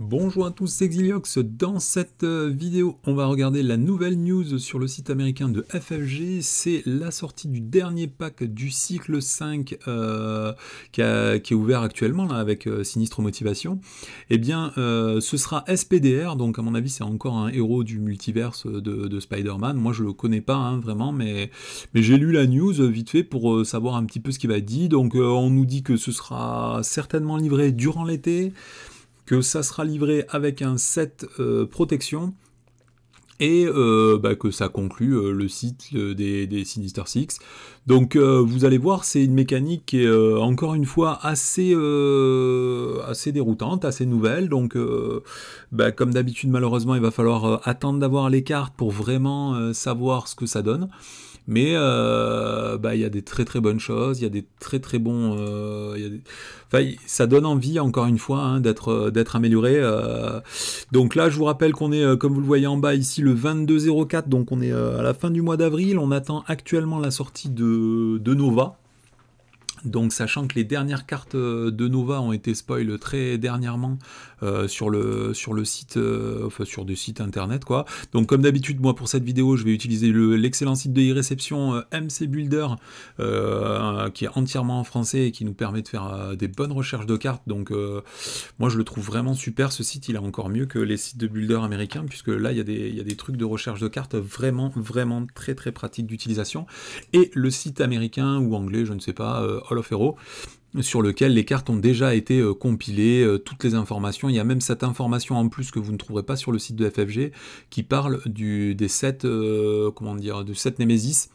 Bonjour à tous, c'est Exiliox. Dans cette euh, vidéo, on va regarder la nouvelle news sur le site américain de FFG. C'est la sortie du dernier pack du cycle 5 euh, qui, est ouvert actuellement là, avec euh, Sinistre Motivation. Eh bien, ce sera SPDR, donc à mon avis, c'est encore un héros du multiverse de, Spider-Man. Moi, je le connais pas hein, vraiment, mais, mais j'ai lu la news vite fait pour savoir un petit peu ce qu'il va dire. Donc, on nous dit que ce sera certainement livré durant l'été que ça sera livré avec un set euh, protection et euh, bah, que ça conclut euh, le site des, Sinister Six. Donc vous allez voir, c'est une mécanique qui est encore une fois assez, assez déroutante, assez nouvelle. Donc bah, comme d'habitude, malheureusement, il va falloir attendre d'avoir les cartes pour vraiment savoir ce que ça donne. Mais euh, bah, il y a des très très bonnes choses, il y a des très très bons. Euh, ça donne envie, encore une fois, hein, euh, d'être, amélioré. Donc là, je vous rappelle qu'on est, comme vous le voyez en bas ici, le 22.04, donc on est à la fin du mois d'avril. On attend actuellement la sortie de Nova. Donc sachant que les dernières cartes euh, de Nova ont été spoil très dernièrement euh, sur, le, sur le site, euh, enfin sur des sites internet quoi. Donc comme d'habitude moi pour cette vidéo je vais utiliser l'excellent site de e-réception MC Builder qui est entièrement en français et qui nous permet de faire des bonnes recherches de cartes. Donc moi je le trouve vraiment super ce site, il est encore mieux que les sites de builder américains puisque là il y, des, il y a des trucs de recherche de cartes vraiment vraiment très très pratiques d'utilisation. Et le site américain ou anglais je ne sais pas of Hero sur lequel les cartes ont déjà été euh, compilées, euh, toutes les informations. Il y a même cette information en plus que vous ne trouverez pas sur le site de FFG qui parle du, des 7, euh, comment dire, du 7 Nemesis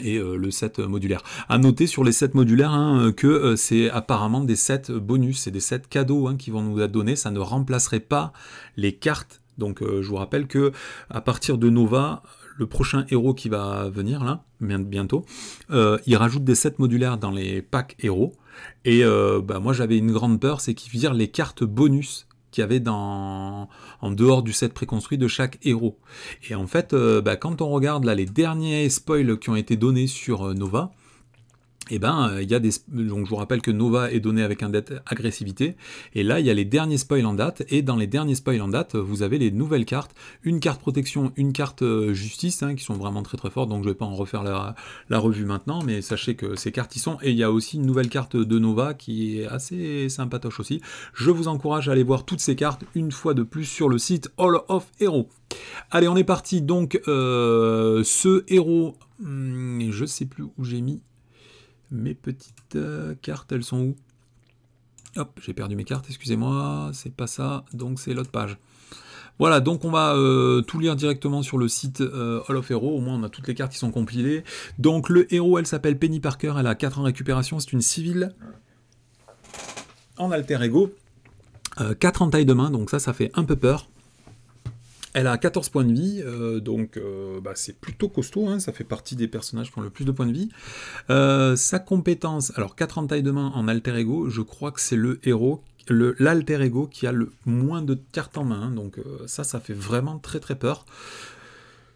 et le set modulaire. À noter sur les 7 modulaires hein, que c'est apparemment des 7 bonus, c'est des 7 cadeaux hein, qui vont nous être donnés, ça ne remplacerait pas les cartes donc je vous rappelle que à partir de Nova, le prochain héros qui va venir là, bientôt, euh, il rajoute des sets modulaires dans les packs héros. Et euh, bah, moi j'avais une grande peur, c'est qu'ils virent les cartes bonus qu'il y avait dans, en dehors du set préconstruit de chaque héros. Et en fait, euh, bah, quand on regarde là les derniers spoils qui ont été donnés sur Nova, et eh ben, euh, il y a des, donc je vous rappelle que Nova est donné avec un dette agressivité, et là il y a les derniers spoils en date, et dans les derniers spoils en date, vous avez les nouvelles cartes, une carte protection, une carte euh, justice, hein, qui sont vraiment très très fortes, donc je ne vais pas en refaire la, revue maintenant, mais sachez que ces cartes y sont, et il y a aussi une nouvelle carte de Nova qui est assez sympatoche aussi. Je vous encourage à aller voir toutes ces cartes une fois de plus sur le site All of Heroes. Allez, on est parti, donc euh, ce héros, hmm, je sais plus où j'ai mis mes petites euh, cartes, elles sont où Hop, j'ai perdu mes cartes, excusez-moi, c'est pas ça, donc c'est l'autre page. Voilà, donc on va euh, tout lire directement sur le site euh, all of Hero, au moins on a toutes les cartes qui sont compilées. Donc le héros, elle s'appelle Penny Parker, elle a 4 ans récupération, c'est une civile en alter ego. Euh, 4 en taille de main, donc ça, ça fait un peu peur. Elle a 14 points de vie, euh, donc euh, bah, c'est plutôt costaud, hein, ça fait partie des personnages qui ont le plus de points de vie. Euh, sa compétence, alors 4 main en alter ego, je crois que c'est le héros, l'alter ego qui a le moins de cartes en main, hein, donc ça, ça fait vraiment très très peur.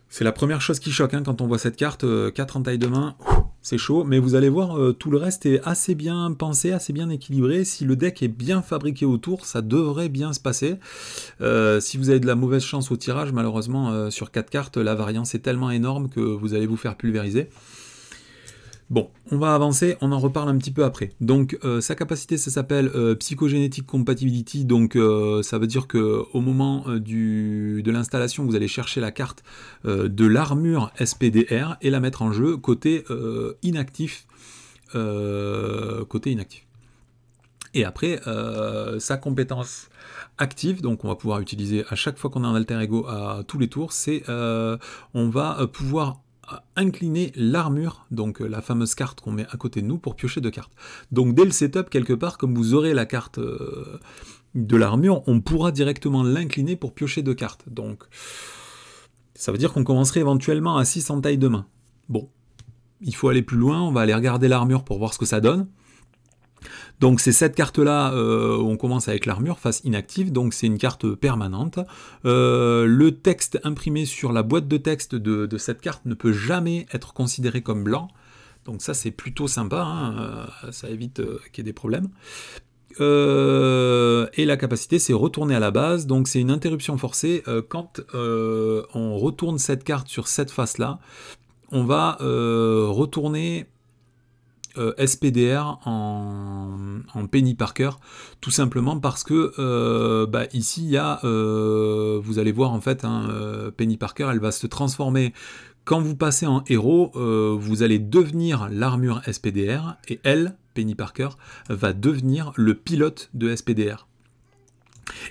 C'est la première chose qui choque hein, quand on voit cette carte. 4 euh, en taille de main, c'est chaud. Mais vous allez voir, euh, tout le reste est assez bien pensé, assez bien équilibré. Si le deck est bien fabriqué autour, ça devrait bien se passer. Euh, si vous avez de la mauvaise chance au tirage, malheureusement, sur 4 cartes, la variance est tellement énorme que vous allez vous faire pulvériser. Bon, on va avancer, on en reparle un petit peu après. Donc euh, sa capacité, ça s'appelle euh, psychogénétique compatibility, donc euh, ça veut dire que au moment euh, du, de l'installation, vous allez chercher la carte de l'armure SPDR et la mettre en jeu côté inactif. côté inactif. Et après, sa compétence active, donc on va pouvoir utiliser à chaque fois qu'on a un alter ego à tous les tours, c'est on va pouvoir incliner l'armure, donc euh, la fameuse carte qu'on met à côté de nous pour piocher deux cartes. Donc dès le setup, quelque part, comme vous aurez la carte euh, de l'armure, on pourra directement l'incliner pour piocher deux cartes. Donc ça veut dire qu'on commencerait éventuellement à 600 tailles de main. Bon, il faut aller plus loin, on va aller regarder l'armure pour voir ce que ça donne. Donc c'est cette carte-là, euh, on commence avec l'armure, face inactive, donc c'est une carte permanente. Euh, le texte imprimé sur la boîte de texte de, cette carte ne peut jamais être considéré comme blanc. Donc ça c'est plutôt sympa, hein. euh, ça évite qu'il y ait des problèmes. et la capacité c'est retourner à la base donc c'est une interruption forcée quand on retourne cette carte sur cette face là on va retourner euh, SPDR en, Penny Parker, tout simplement parce que euh, bah, ici il y a, euh, vous allez voir en fait, hein, Penny Parker, elle va se transformer. Quand vous passez en héros, vous allez devenir l'armure SPDR et elle, Penny Parker, va devenir le pilote de SPDR.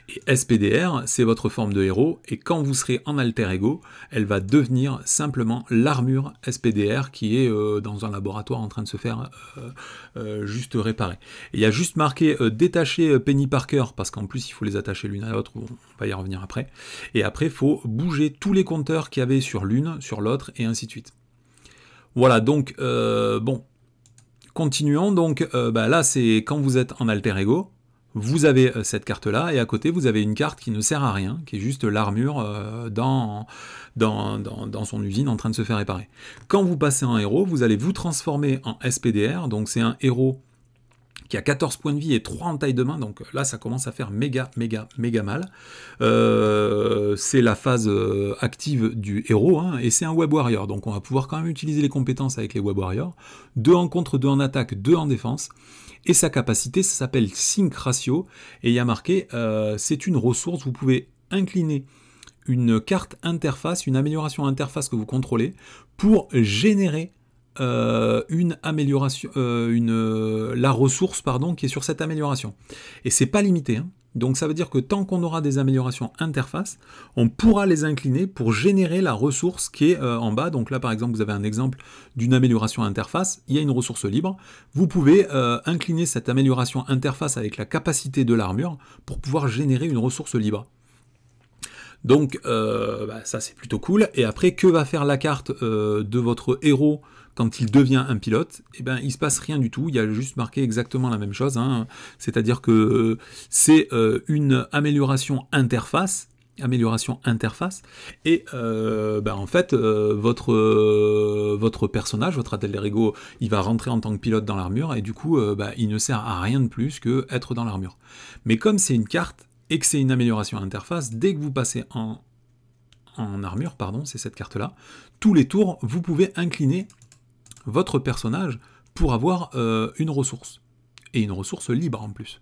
Et SPDR, c'est votre forme de héros, et quand vous serez en alter ego, elle va devenir simplement l'armure SPDR qui est euh, dans un laboratoire en train de se faire euh, euh, juste réparer. il y a juste marqué détacher Penny Parker, parce qu'en plus il faut les attacher l'une à l'autre, on va y revenir après. Et après, il faut bouger tous les compteurs qu'il y avait sur l'une, sur l'autre, et ainsi de suite. Voilà, donc, bon, continuons. Donc, bah là, c'est quand vous êtes en alter ego, vous avez euh, cette carte-là, et à côté, vous avez une carte qui ne sert à rien, qui est juste l'armure euh, dans, dans, son usine en train de se faire réparer. Quand vous passez en héros, vous allez vous transformer en SPDR, donc c'est un héros qui a 14 points de vie et 3 en taille de main, donc euh, là ça commence à faire méga, méga, méga mal. c'est la phase active du héros, hein, et c'est un Web Warrior, donc on va pouvoir quand même utiliser les compétences avec les Web Warriors. Deux en contre, deux en attaque, deux en défense et sa capacité, ça s'appelle Sync Ratio, et il y a marqué, euh, c'est une ressource, vous pouvez incliner une carte interface, une amélioration interface que vous contrôlez, pour générer euh, une amélioration, euh, une, la ressource pardon, qui est sur cette amélioration. Et c'est pas limité. Hein. Donc ça veut dire que tant qu'on aura des améliorations interface, on pourra les incliner pour générer la ressource qui est euh, en bas. Donc là par exemple vous avez un exemple d'une amélioration interface, il y a une ressource libre. Vous pouvez euh, incliner cette amélioration interface avec la capacité de l'armure pour pouvoir générer une ressource libre. Donc euh, bah, ça c'est plutôt cool. Et après que va faire la carte de votre héros quand il devient un pilote, eh ben, il se passe rien du tout. Il y a juste marqué exactement la même chose. Hein. C'est-à-dire que euh, c'est euh, une amélioration interface amélioration interface et euh, ben, en fait votre personnage, votre personnage votre il va rentrer en tant que pilote dans l'armure et du coup ben, il ne sert à rien de plus que être dans l'armure mais comme c'est une carte et que c'est une amélioration interface dès que vous passez en en armure pardon c'est cette carte là tous les tours vous pouvez incliner votre personnage pour avoir euh, une ressource. Et une ressource libre en plus.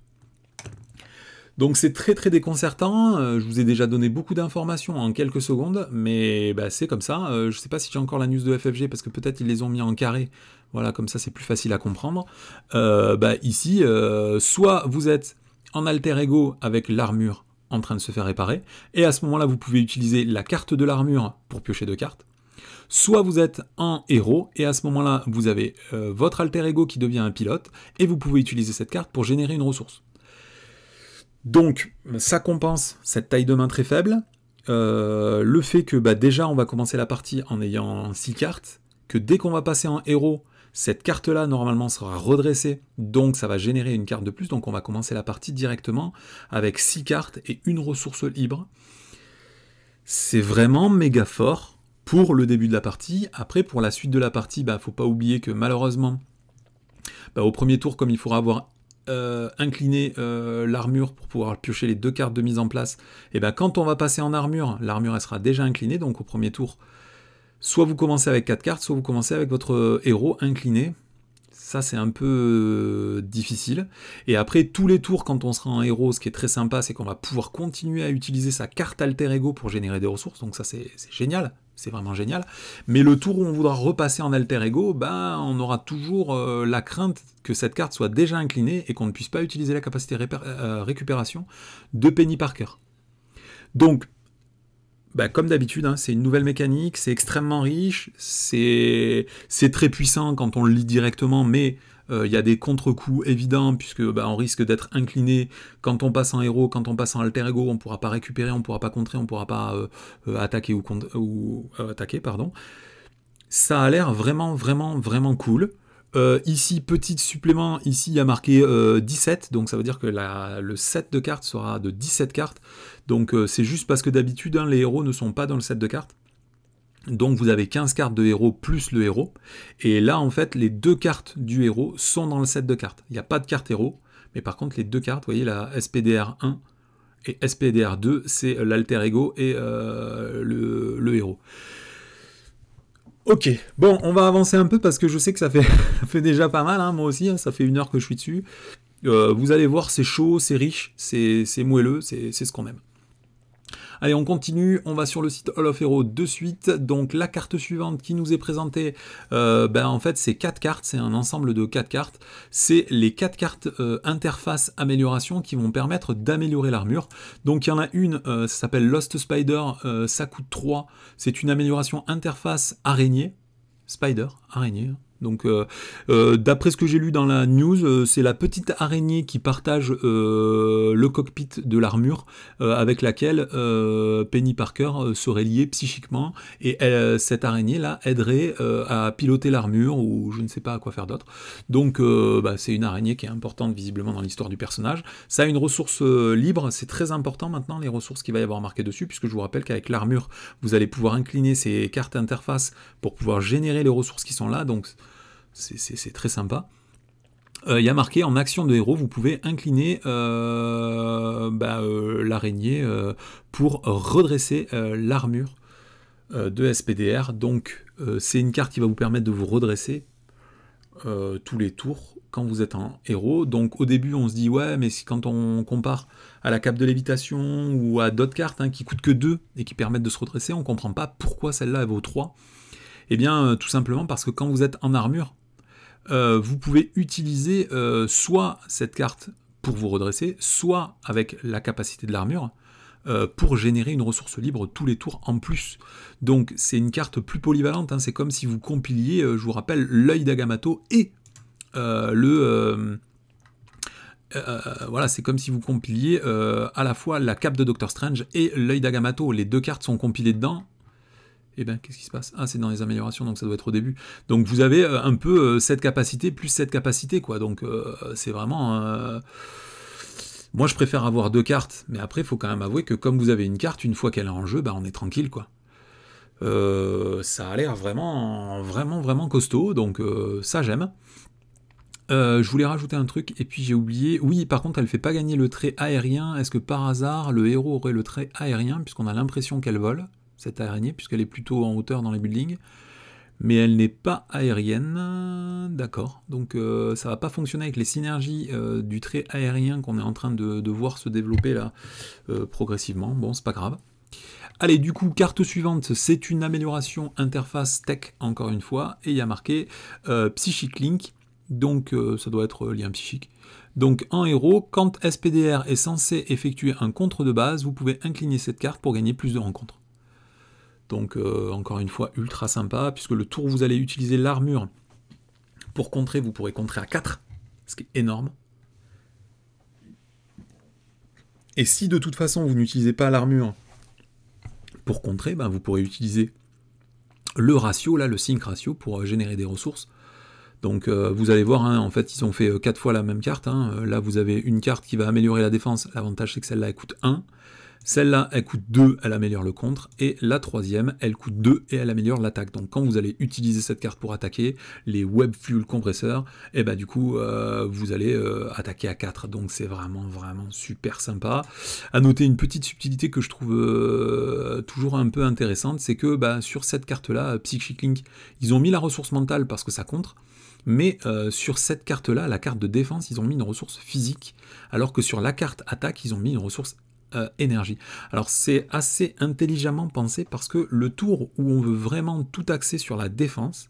Donc c'est très très déconcertant, euh, je vous ai déjà donné beaucoup d'informations en quelques secondes, mais bah, c'est comme ça, euh, je ne sais pas si j'ai encore la news de FFG parce que peut-être ils les ont mis en carré, voilà comme ça c'est plus facile à comprendre. Bah, ici, soit vous êtes en alter ego avec l'armure en train de se faire réparer, et à ce moment-là vous pouvez utiliser la carte de l'armure pour piocher deux cartes, Soit vous êtes un héros, et à ce moment-là, vous avez euh, votre alter ego qui devient un pilote, et vous pouvez utiliser cette carte pour générer une ressource. Donc, ça compense cette taille de main très faible, euh, le fait que bah, déjà on va commencer la partie en ayant 6 cartes, que dès qu'on va passer en héros, cette carte-là, normalement, sera redressée, donc ça va générer une carte de plus. Donc on va commencer la partie directement avec 6 cartes et une ressource libre. C'est vraiment méga fort pour le début de la partie. Après, pour la suite de la partie, bah, faut pas oublier que malheureusement, bah, au premier tour, comme il faudra avoir euh, incliné euh, l'armure pour pouvoir piocher les deux cartes de mise en place, et eh bien bah, quand on va passer en armure, l'armure sera déjà inclinée, donc au premier tour, soit vous commencez avec quatre cartes, soit vous commencez avec votre euh, héros incliné. Ça c'est un peu difficile. Et après tous les tours quand on sera en héros, ce qui est très sympa, c'est qu'on va pouvoir continuer à utiliser sa carte alter ego pour générer des ressources, donc ça c'est génial c'est vraiment génial. Mais le tour où on voudra repasser en alter ego, ben, on aura toujours euh, la crainte que cette carte soit déjà inclinée et qu'on ne puisse pas utiliser la capacité euh, euh, récupération de Penny Parker. Donc, ben, comme d'habitude, hein, c'est une nouvelle mécanique, c'est extrêmement riche, c'est très puissant quand on le lit directement, mais il euh, y a des contre-coups évidents, puisque bah, on risque d'être incliné quand on passe en héros, quand on passe en alter ego, on ne pourra pas récupérer, on ne pourra pas contrer, on ne pourra pas euh, euh, attaquer ou, attaquer, pardon. Ça a l'air vraiment, vraiment, vraiment cool. ici, petit supplément, ici il y a marqué 17, donc ça veut dire que le set de cartes sera de 17 cartes. Donc c'est juste parce que d'habitude, hein, les héros ne sont pas dans le set de cartes. Donc vous avez 15 cartes de héros plus le héros. Et là, en fait, les deux cartes du héros sont dans le set de cartes. Il n'y a pas de carte héros, mais par contre, les deux cartes, vous voyez, la SPDR 1 et SPDR 2, c'est euh, l'alter ego et euh, le, héros. Ok, bon, on va avancer un peu parce que je sais que ça fait, déjà pas mal, hein, moi aussi, hein, ça fait une heure que je suis dessus. Euh, vous allez voir, c'est chaud, c'est riche, c'est moelleux, c'est ce qu'on aime. Allez, on continue, on va sur le site Hall of Hero de suite. Donc la carte suivante qui nous est présentée, euh, ben, en fait c'est quatre cartes, c'est un ensemble de quatre cartes. C'est les quatre cartes euh, interface amélioration qui vont permettre d'améliorer l'armure. Donc il y en a une, euh, ça s'appelle Lost Spider, ça coûte 3. C'est une amélioration interface araignée, Spider, araignée. Hein. Donc, euh, euh, d'après ce que j'ai lu dans la news, euh, c'est la petite araignée qui partage le cockpit de l'armure avec laquelle Penny Parker serait liée psychiquement. Et cette araignée-là aiderait à piloter l'armure ou je ne sais pas à quoi faire d'autre. Donc, bah, c'est une araignée qui est importante visiblement dans l'histoire du personnage. Ça a une ressource libre, c'est très important maintenant, les ressources qui va y avoir marqué dessus, puisque je vous rappelle qu'avec l'armure, vous allez pouvoir incliner ces cartes interface pour pouvoir générer les ressources qui sont là, donc c'est très sympa. Euh, il y a marqué en action de héros, vous pouvez incliner euh, bah, euh, l'araignée pour redresser l'armure de SPDR. Donc c'est une carte qui va vous permettre de vous redresser tous les tours quand vous êtes en héros. Donc au début on se dit ouais mais si quand on compare à la cape de lévitation ou à d'autres cartes hein, qui coûtent que 2 et qui permettent de se redresser, on comprend pas pourquoi celle-là elle vaut 3. Eh bien, euh, tout simplement parce que quand vous êtes en armure, euh, vous pouvez utiliser euh, soit cette carte pour vous redresser, soit avec la capacité de l'armure, pour générer une ressource libre tous les tours en plus. Donc c'est une carte plus polyvalente, hein. c'est comme si vous compiliez, je vous rappelle, l'œil d'Agamato et le... voilà, c'est comme si vous compiliez à la fois la cape de Doctor Strange et l'œil d'Agamato. Les deux cartes sont compilées dedans eh bien qu'est-ce qui se passe Ah, c'est dans les améliorations, donc ça doit être au début. Donc vous avez euh, un peu euh, cette capacité plus cette capacité, quoi. Donc euh, c'est vraiment. Moi, je préfère avoir deux cartes, mais après, il faut quand même avouer que comme vous avez une carte, une fois qu'elle est en jeu, ben, on est tranquille, quoi. ça a l'air vraiment, vraiment, vraiment costaud, donc ça j'aime. je voulais rajouter un truc et puis j'ai oublié. Oui, par contre, elle ne fait pas gagner le trait aérien. Est-ce que par hasard le héros aurait le trait aérien puisqu'on a l'impression qu'elle vole cette araignée, puisqu'elle est plutôt en hauteur dans les buildings. Mais elle n'est pas aérienne, d'accord. Donc ça euh, ça va pas fonctionner avec les synergies euh, du trait aérien qu'on est en train de, voir se développer là euh, progressivement. Bon, c'est pas grave. Allez, du coup, carte suivante, c'est une amélioration interface tech, encore une fois, et il y a marqué Psychic Link, donc ça doit être lien psychique. Donc en héros, quand SPDR est censé effectuer un contre de base, vous pouvez incliner cette carte pour gagner plus de rencontres. Donc euh, encore une fois, ultra sympa, puisque le tour où vous allez utiliser l'armure pour contrer, vous pourrez contrer à 4, ce qui est énorme. Et si de toute façon vous n'utilisez pas l'armure pour contrer, ben vous pourrez utiliser le ratio, là, le sync ratio, pour euh, générer des ressources. Donc euh, vous allez voir, hein, en fait, ils ont fait 4 fois la même carte. Hein. Là, vous avez une carte qui va améliorer la défense. L'avantage, c'est que celle-là, coûte 1. Celle-là, elle coûte 2, elle améliore le contre. Et la troisième, elle coûte 2 et elle améliore l'attaque. Donc quand vous allez utiliser cette carte pour attaquer, les Web Fuel Compresseurs, et eh ben, du coup, euh, vous allez euh, attaquer à 4. Donc c'est vraiment, vraiment super sympa. À noter une petite subtilité que je trouve euh, toujours un peu intéressante, c'est que bah, sur cette carte-là, Psychic Link, ils ont mis la ressource mentale parce que ça contre. Mais sur cette carte-là, la carte de défense, ils ont mis une ressource physique, alors que sur la carte attaque, ils ont mis une ressource euh, énergie. Alors c'est assez intelligemment pensé parce que le tour où on veut vraiment tout axer sur la défense,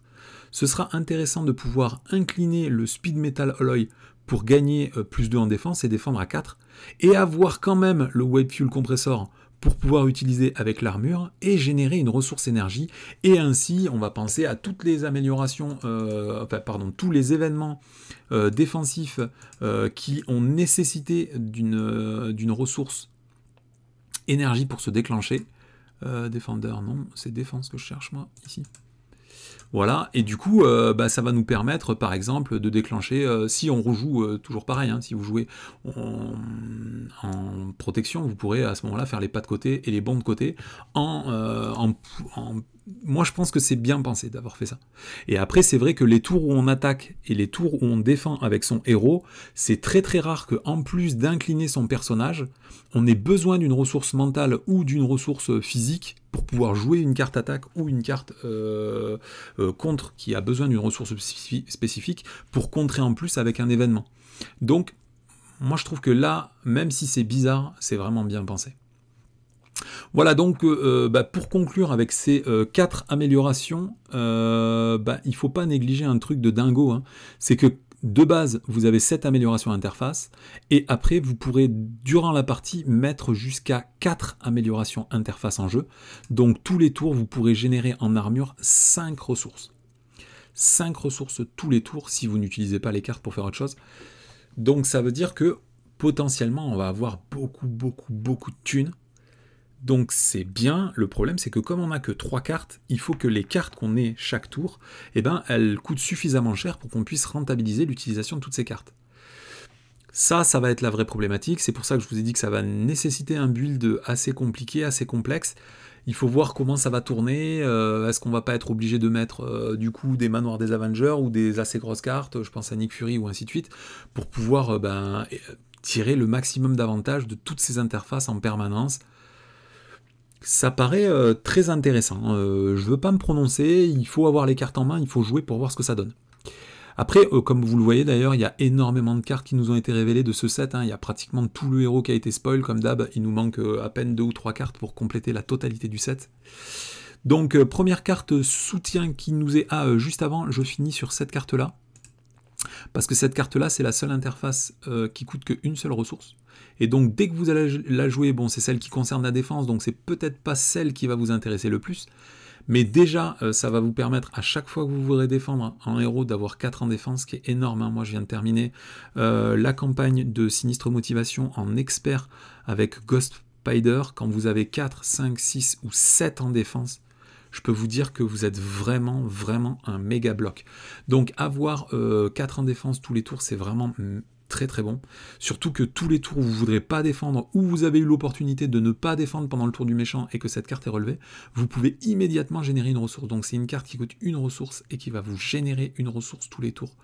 ce sera intéressant de pouvoir incliner le Speed Metal Alloy pour gagner euh, plus 2 en défense et défendre à 4, et avoir quand même le white Fuel Compressor pour pouvoir utiliser avec l'armure et générer une ressource énergie. Et ainsi, on va penser à toutes les améliorations, euh, enfin, pardon, tous les événements défensifs qui ont nécessité d'une ressource énergie pour se déclencher. Euh, non, c'est défense que je cherche moi ici. Voilà, et du coup, euh, bah, ça va nous permettre, par exemple, de déclencher, euh, si on rejoue euh, toujours pareil, hein, si vous jouez en, protection, vous pourrez à ce moment-là faire les pas de côté et les bons de côté en, en, en moi, je pense que c'est bien pensé d'avoir fait ça. Et après, c'est vrai que les tours où on attaque et les tours où on défend avec son héros, c'est très très rare que, en plus d'incliner son personnage, on ait besoin d'une ressource mentale ou d'une ressource physique pour pouvoir jouer une carte attaque ou une carte euh, euh, contre qui a besoin d'une ressource spécifique pour contrer en plus avec un événement. Donc, moi, je trouve que là, même si c'est bizarre, c'est vraiment bien pensé. Voilà donc euh, euh, bah, pour conclure avec ces 4 euh, quatre améliorations, bah, il ne faut pas négliger un truc de dingo. Hein. C'est que de base, vous avez sept améliorations interface, et après, vous pourrez, durant la partie, mettre jusqu'à 4 améliorations interface en jeu. Donc, tous les tours, vous pourrez générer en armure 5 ressources. 5 ressources tous les tours si vous n'utilisez pas les cartes pour faire autre chose. Donc, ça veut dire que potentiellement, on va avoir beaucoup, beaucoup, beaucoup de thunes donc c'est bien, le problème c'est que comme on n'a que 3 cartes, il faut que les cartes qu'on ait chaque tour, eh ben, elles coûtent suffisamment cher pour qu'on puisse rentabiliser l'utilisation de toutes ces cartes. Ça, ça va être la vraie problématique, c'est pour ça que je vous ai dit que ça va nécessiter un build assez compliqué, assez complexe, il faut voir comment ça va tourner. Euh, est-ce qu'on va pas être obligé de mettre euh, du coup des manoirs des Avengers ou des assez grosses cartes, je pense à Nick Fury ou ainsi de suite, pour pouvoir euh, ben, tirer le maximum d'avantages de toutes ces interfaces en permanence ça paraît euh, très intéressant. Hein. Euh, je ne veux pas me prononcer, il faut avoir les cartes en main, il faut jouer pour voir ce que ça donne. Après, euh, comme vous le voyez d'ailleurs, il y a énormément de cartes qui nous ont été révélées de ce set. Hein. Il y a pratiquement tout le héros qui a été spoil, comme d'hab. Il nous manque à peine deux ou trois cartes pour compléter la totalité du set. Donc, première carte soutien qui nous est... à ah, juste avant, je finis sur cette carte-là. Parce que cette carte-là, c'est la seule interface euh, qui coûte qu'une seule ressource. Et donc dès que vous allez la jouer, bon c'est celle qui concerne la défense, donc c'est peut-être pas celle qui va vous intéresser le plus. Mais déjà, euh, ça va vous permettre à chaque fois que vous voudrez défendre un héros d'avoir 4 en défense, ce qui est énorme. Hein. Moi, je viens de terminer euh, la campagne de Sinistre Motivation en expert avec Ghost Spider. Quand vous avez 4, 5, 6 ou 7 en défense, je peux vous dire que vous êtes vraiment, vraiment un méga bloc. Donc avoir 4 euh, en défense tous les tours, c'est vraiment très très bon. Surtout que tous les tours où vous ne voudrez pas défendre, ou vous avez eu l'opportunité de ne pas défendre pendant le tour du méchant et que cette carte est relevée, vous pouvez immédiatement générer une ressource. Donc c'est une carte qui coûte une ressource et qui va vous générer une ressource tous les tours.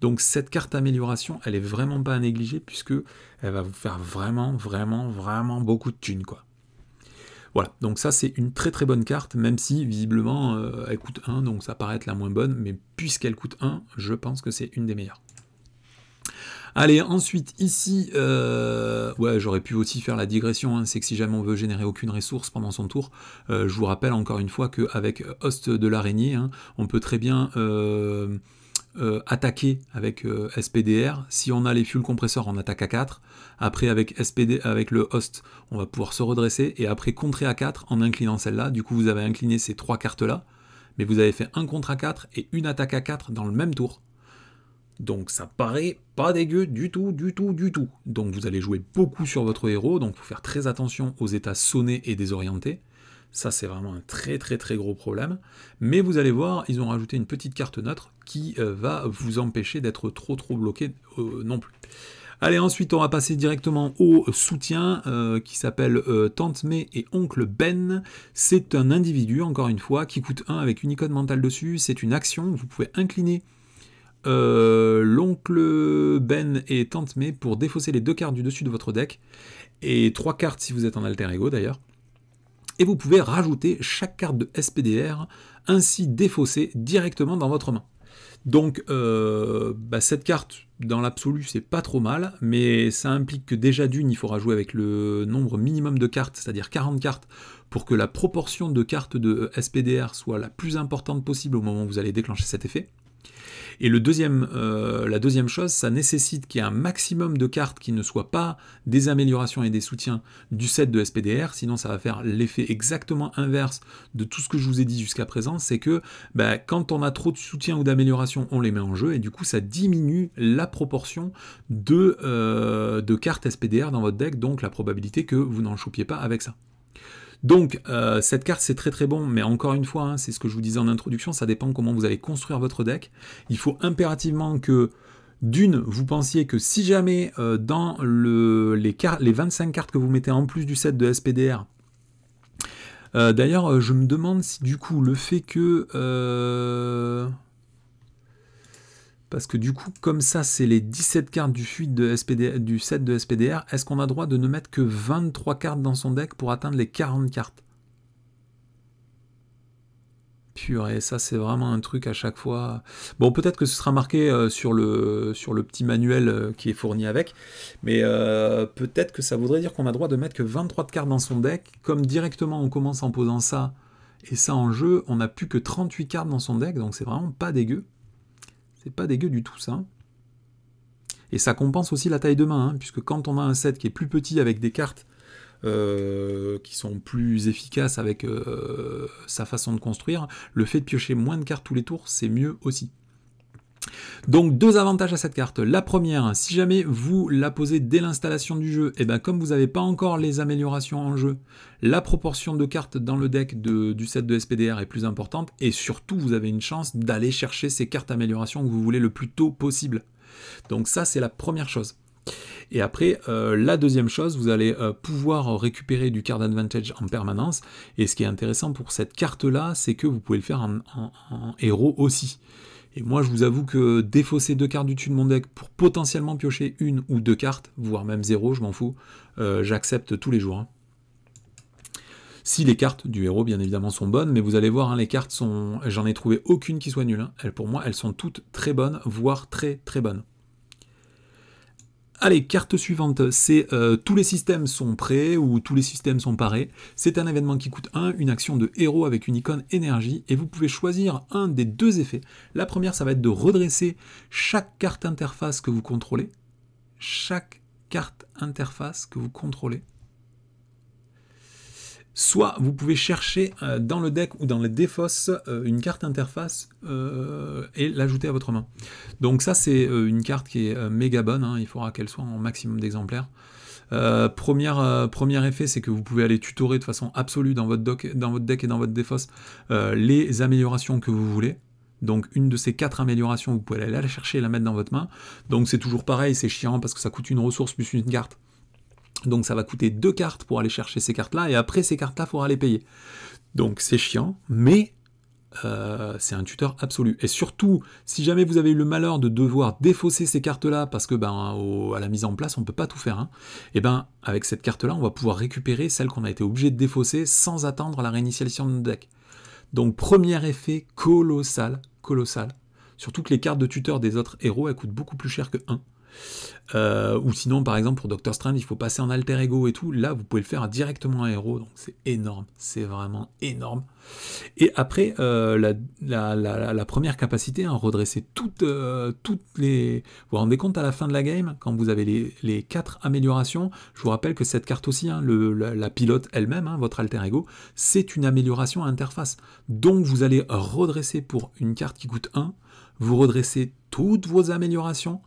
Donc cette carte amélioration, elle est vraiment pas à négliger puisque elle va vous faire vraiment, vraiment, vraiment beaucoup de thunes quoi. Voilà, donc ça c'est une très très bonne carte, même si visiblement euh, elle coûte 1, donc ça paraît être la moins bonne, mais puisqu'elle coûte 1, je pense que c'est une des meilleures. Allez, ensuite ici, euh, ouais, j'aurais pu aussi faire la digression, hein, c'est que si jamais on veut générer aucune ressource pendant son tour, euh, je vous rappelle encore une fois qu'avec Host de l'araignée, hein, on peut très bien euh, attaquer avec euh, SPDR. Si on a les fuel compresseurs, on attaque à 4. Après, avec, SPD, avec le host, on va pouvoir se redresser et après contrer à 4 en inclinant celle-là. Du coup, vous avez incliné ces trois cartes-là, mais vous avez fait un contre à 4 et une attaque à 4 dans le même tour. Donc ça paraît pas dégueu du tout, du tout, du tout. Donc vous allez jouer beaucoup sur votre héros, donc faut faire très attention aux états sonnés et désorientés. Ça c'est vraiment un très très très gros problème. Mais vous allez voir, ils ont rajouté une petite carte neutre qui euh, va vous empêcher d'être trop trop bloqué euh, non plus. Allez, ensuite, on va passer directement au soutien euh, qui s'appelle Tante May et Oncle Ben. C'est un individu, encore une fois, qui coûte 1 avec une icône mentale dessus. C'est une action. Vous pouvez incliner l'oncle Ben et Tante May pour défausser les deux cartes du dessus de votre deck. Et trois cartes si vous êtes en alter ego d'ailleurs. Et vous pouvez rajouter chaque carte de SPDR ainsi défaussée directement dans votre main. Donc euh, bah, cette carte, dans l'absolu, c'est pas trop mal, mais ça implique que déjà d'une, il faudra jouer avec le nombre minimum de cartes, c'est-à-dire 40 cartes, pour que la proportion de cartes de SPDR soit la plus importante possible au moment où vous allez déclencher cet effet. Et euh, la deuxième chose, ça nécessite qu'il y ait un maximum de cartes qui ne soient pas des améliorations et des soutiens du set de SPDR, sinon ça va faire l'effet exactement inverse de tout ce que je vous ai dit jusqu'à présent, c'est que bah, quand on a trop de soutiens ou d'améliorations, on les met en jeu, et du coup ça diminue la proportion de, euh, de cartes SPDR dans votre deck, donc la probabilité que vous n'en choupiez pas avec ça. Donc euh, cette carte c'est très très bon, mais encore une fois, hein, c'est ce que je vous disais en introduction, ça dépend comment vous allez construire votre deck. Il faut impérativement que d'une, vous pensiez que si jamais euh, dans le, les, les 25 cartes que vous mettez en plus du set de SPDR, euh, d'ailleurs je me demande si du coup le fait que... Parce que du coup, comme ça, c'est les 17 cartes du, fuite de spd du set de SPDR, est-ce qu'on a droit de ne mettre que 23 cartes dans son deck pour atteindre les 40 cartes Purée, ça c'est vraiment un truc à chaque fois. Bon, peut-être que ce sera marqué euh, sur, le, sur le petit manuel euh, qui est fourni avec, mais euh, peut-être que ça voudrait dire qu'on a droit de mettre que 23 de cartes dans son deck. Comme directement on commence en posant ça et ça en jeu, on n'a plus que 38 cartes dans son deck, donc c'est vraiment pas dégueu. C'est pas dégueu du tout ça. Hein. Et ça compense aussi la taille de main, hein, puisque quand on a un set qui est plus petit avec des cartes euh, qui sont plus efficaces avec euh, sa façon de construire, le fait de piocher moins de cartes tous les tours, c'est mieux aussi. Donc deux avantages à cette carte. La première, si jamais vous la posez dès l'installation du jeu, et eh bien comme vous n'avez pas encore les améliorations en jeu, la proportion de cartes dans le deck du set de SPDR est plus importante et surtout vous avez une chance d'aller chercher ces cartes amélioration que vous voulez le plus tôt possible. Donc ça c'est la première chose. Et après, euh, la deuxième chose, vous allez euh, pouvoir récupérer du card advantage en permanence. Et ce qui est intéressant pour cette carte-là, c'est que vous pouvez le faire en héros aussi. Et moi, je vous avoue que défausser deux cartes du dessus de mon deck pour potentiellement piocher une ou deux cartes, voire même zéro, je m'en fous, euh, j'accepte tous les jours. Hein. Si les cartes du héros, bien évidemment, sont bonnes, mais vous allez voir, hein, les cartes sont... J'en ai trouvé aucune qui soit nulle. Hein. pour moi, elles sont toutes très bonnes, voire très très bonnes. Allez, carte suivante, c'est euh, tous les systèmes sont prêts ou tous les systèmes sont parés. C'est un événement qui coûte 1, une action de héros avec une icône énergie, et vous pouvez choisir un des deux effets. La première, ça va être de redresser chaque carte interface que vous contrôlez. Chaque carte interface que vous contrôlez. Soit vous pouvez chercher euh, dans le deck ou dans les défosses euh, une carte interface euh, et l'ajouter à votre main. Donc ça c'est une carte qui est méga bonne, hein. il faudra qu'elle soit en maximum d'exemplaires. première, premier effet, c'est que vous pouvez aller tutorer de façon absolue dans votre, dans votre deck et dans votre défosse les améliorations que vous voulez. Donc une de ces quatre améliorations, vous pouvez aller la chercher et la mettre dans votre main. Donc c'est toujours pareil, c'est chiant parce que ça coûte une ressource plus une carte. Donc ça va coûter deux cartes pour aller chercher ces cartes-là, et après ces cartes-là, il faudra les payer. Donc c'est chiant, mais euh, c'est un tuteur absolu. Et surtout, si jamais vous avez eu le malheur de devoir défausser ces cartes-là, parce que ben, à la mise en place, on ne peut pas tout faire, hein, et ben avec cette carte-là, on va pouvoir récupérer celle qu'on a été obligé de défausser sans attendre la réinitialisation de notre deck. Donc premier effet colossal, colossal. Surtout que les cartes de tuteur des autres héros, elles coûtent beaucoup plus cher que 1. Euh, ou sinon, par exemple, pour Doctor Strand il faut passer en alter ego et tout. Là, vous pouvez le faire directement à héros, donc c'est énorme, c'est vraiment énorme. Et après, euh, la, première capacité, en hein, redresser toutes, euh, toutes les. Vous vous rendez compte à la fin de la game, quand vous avez les, quatre améliorations, je vous rappelle que cette carte aussi, hein, la, pilote elle-même, hein, votre alter ego, c'est une amélioration à interface. Donc vous allez redresser pour une carte qui coûte 1, vous redressez toutes vos améliorations,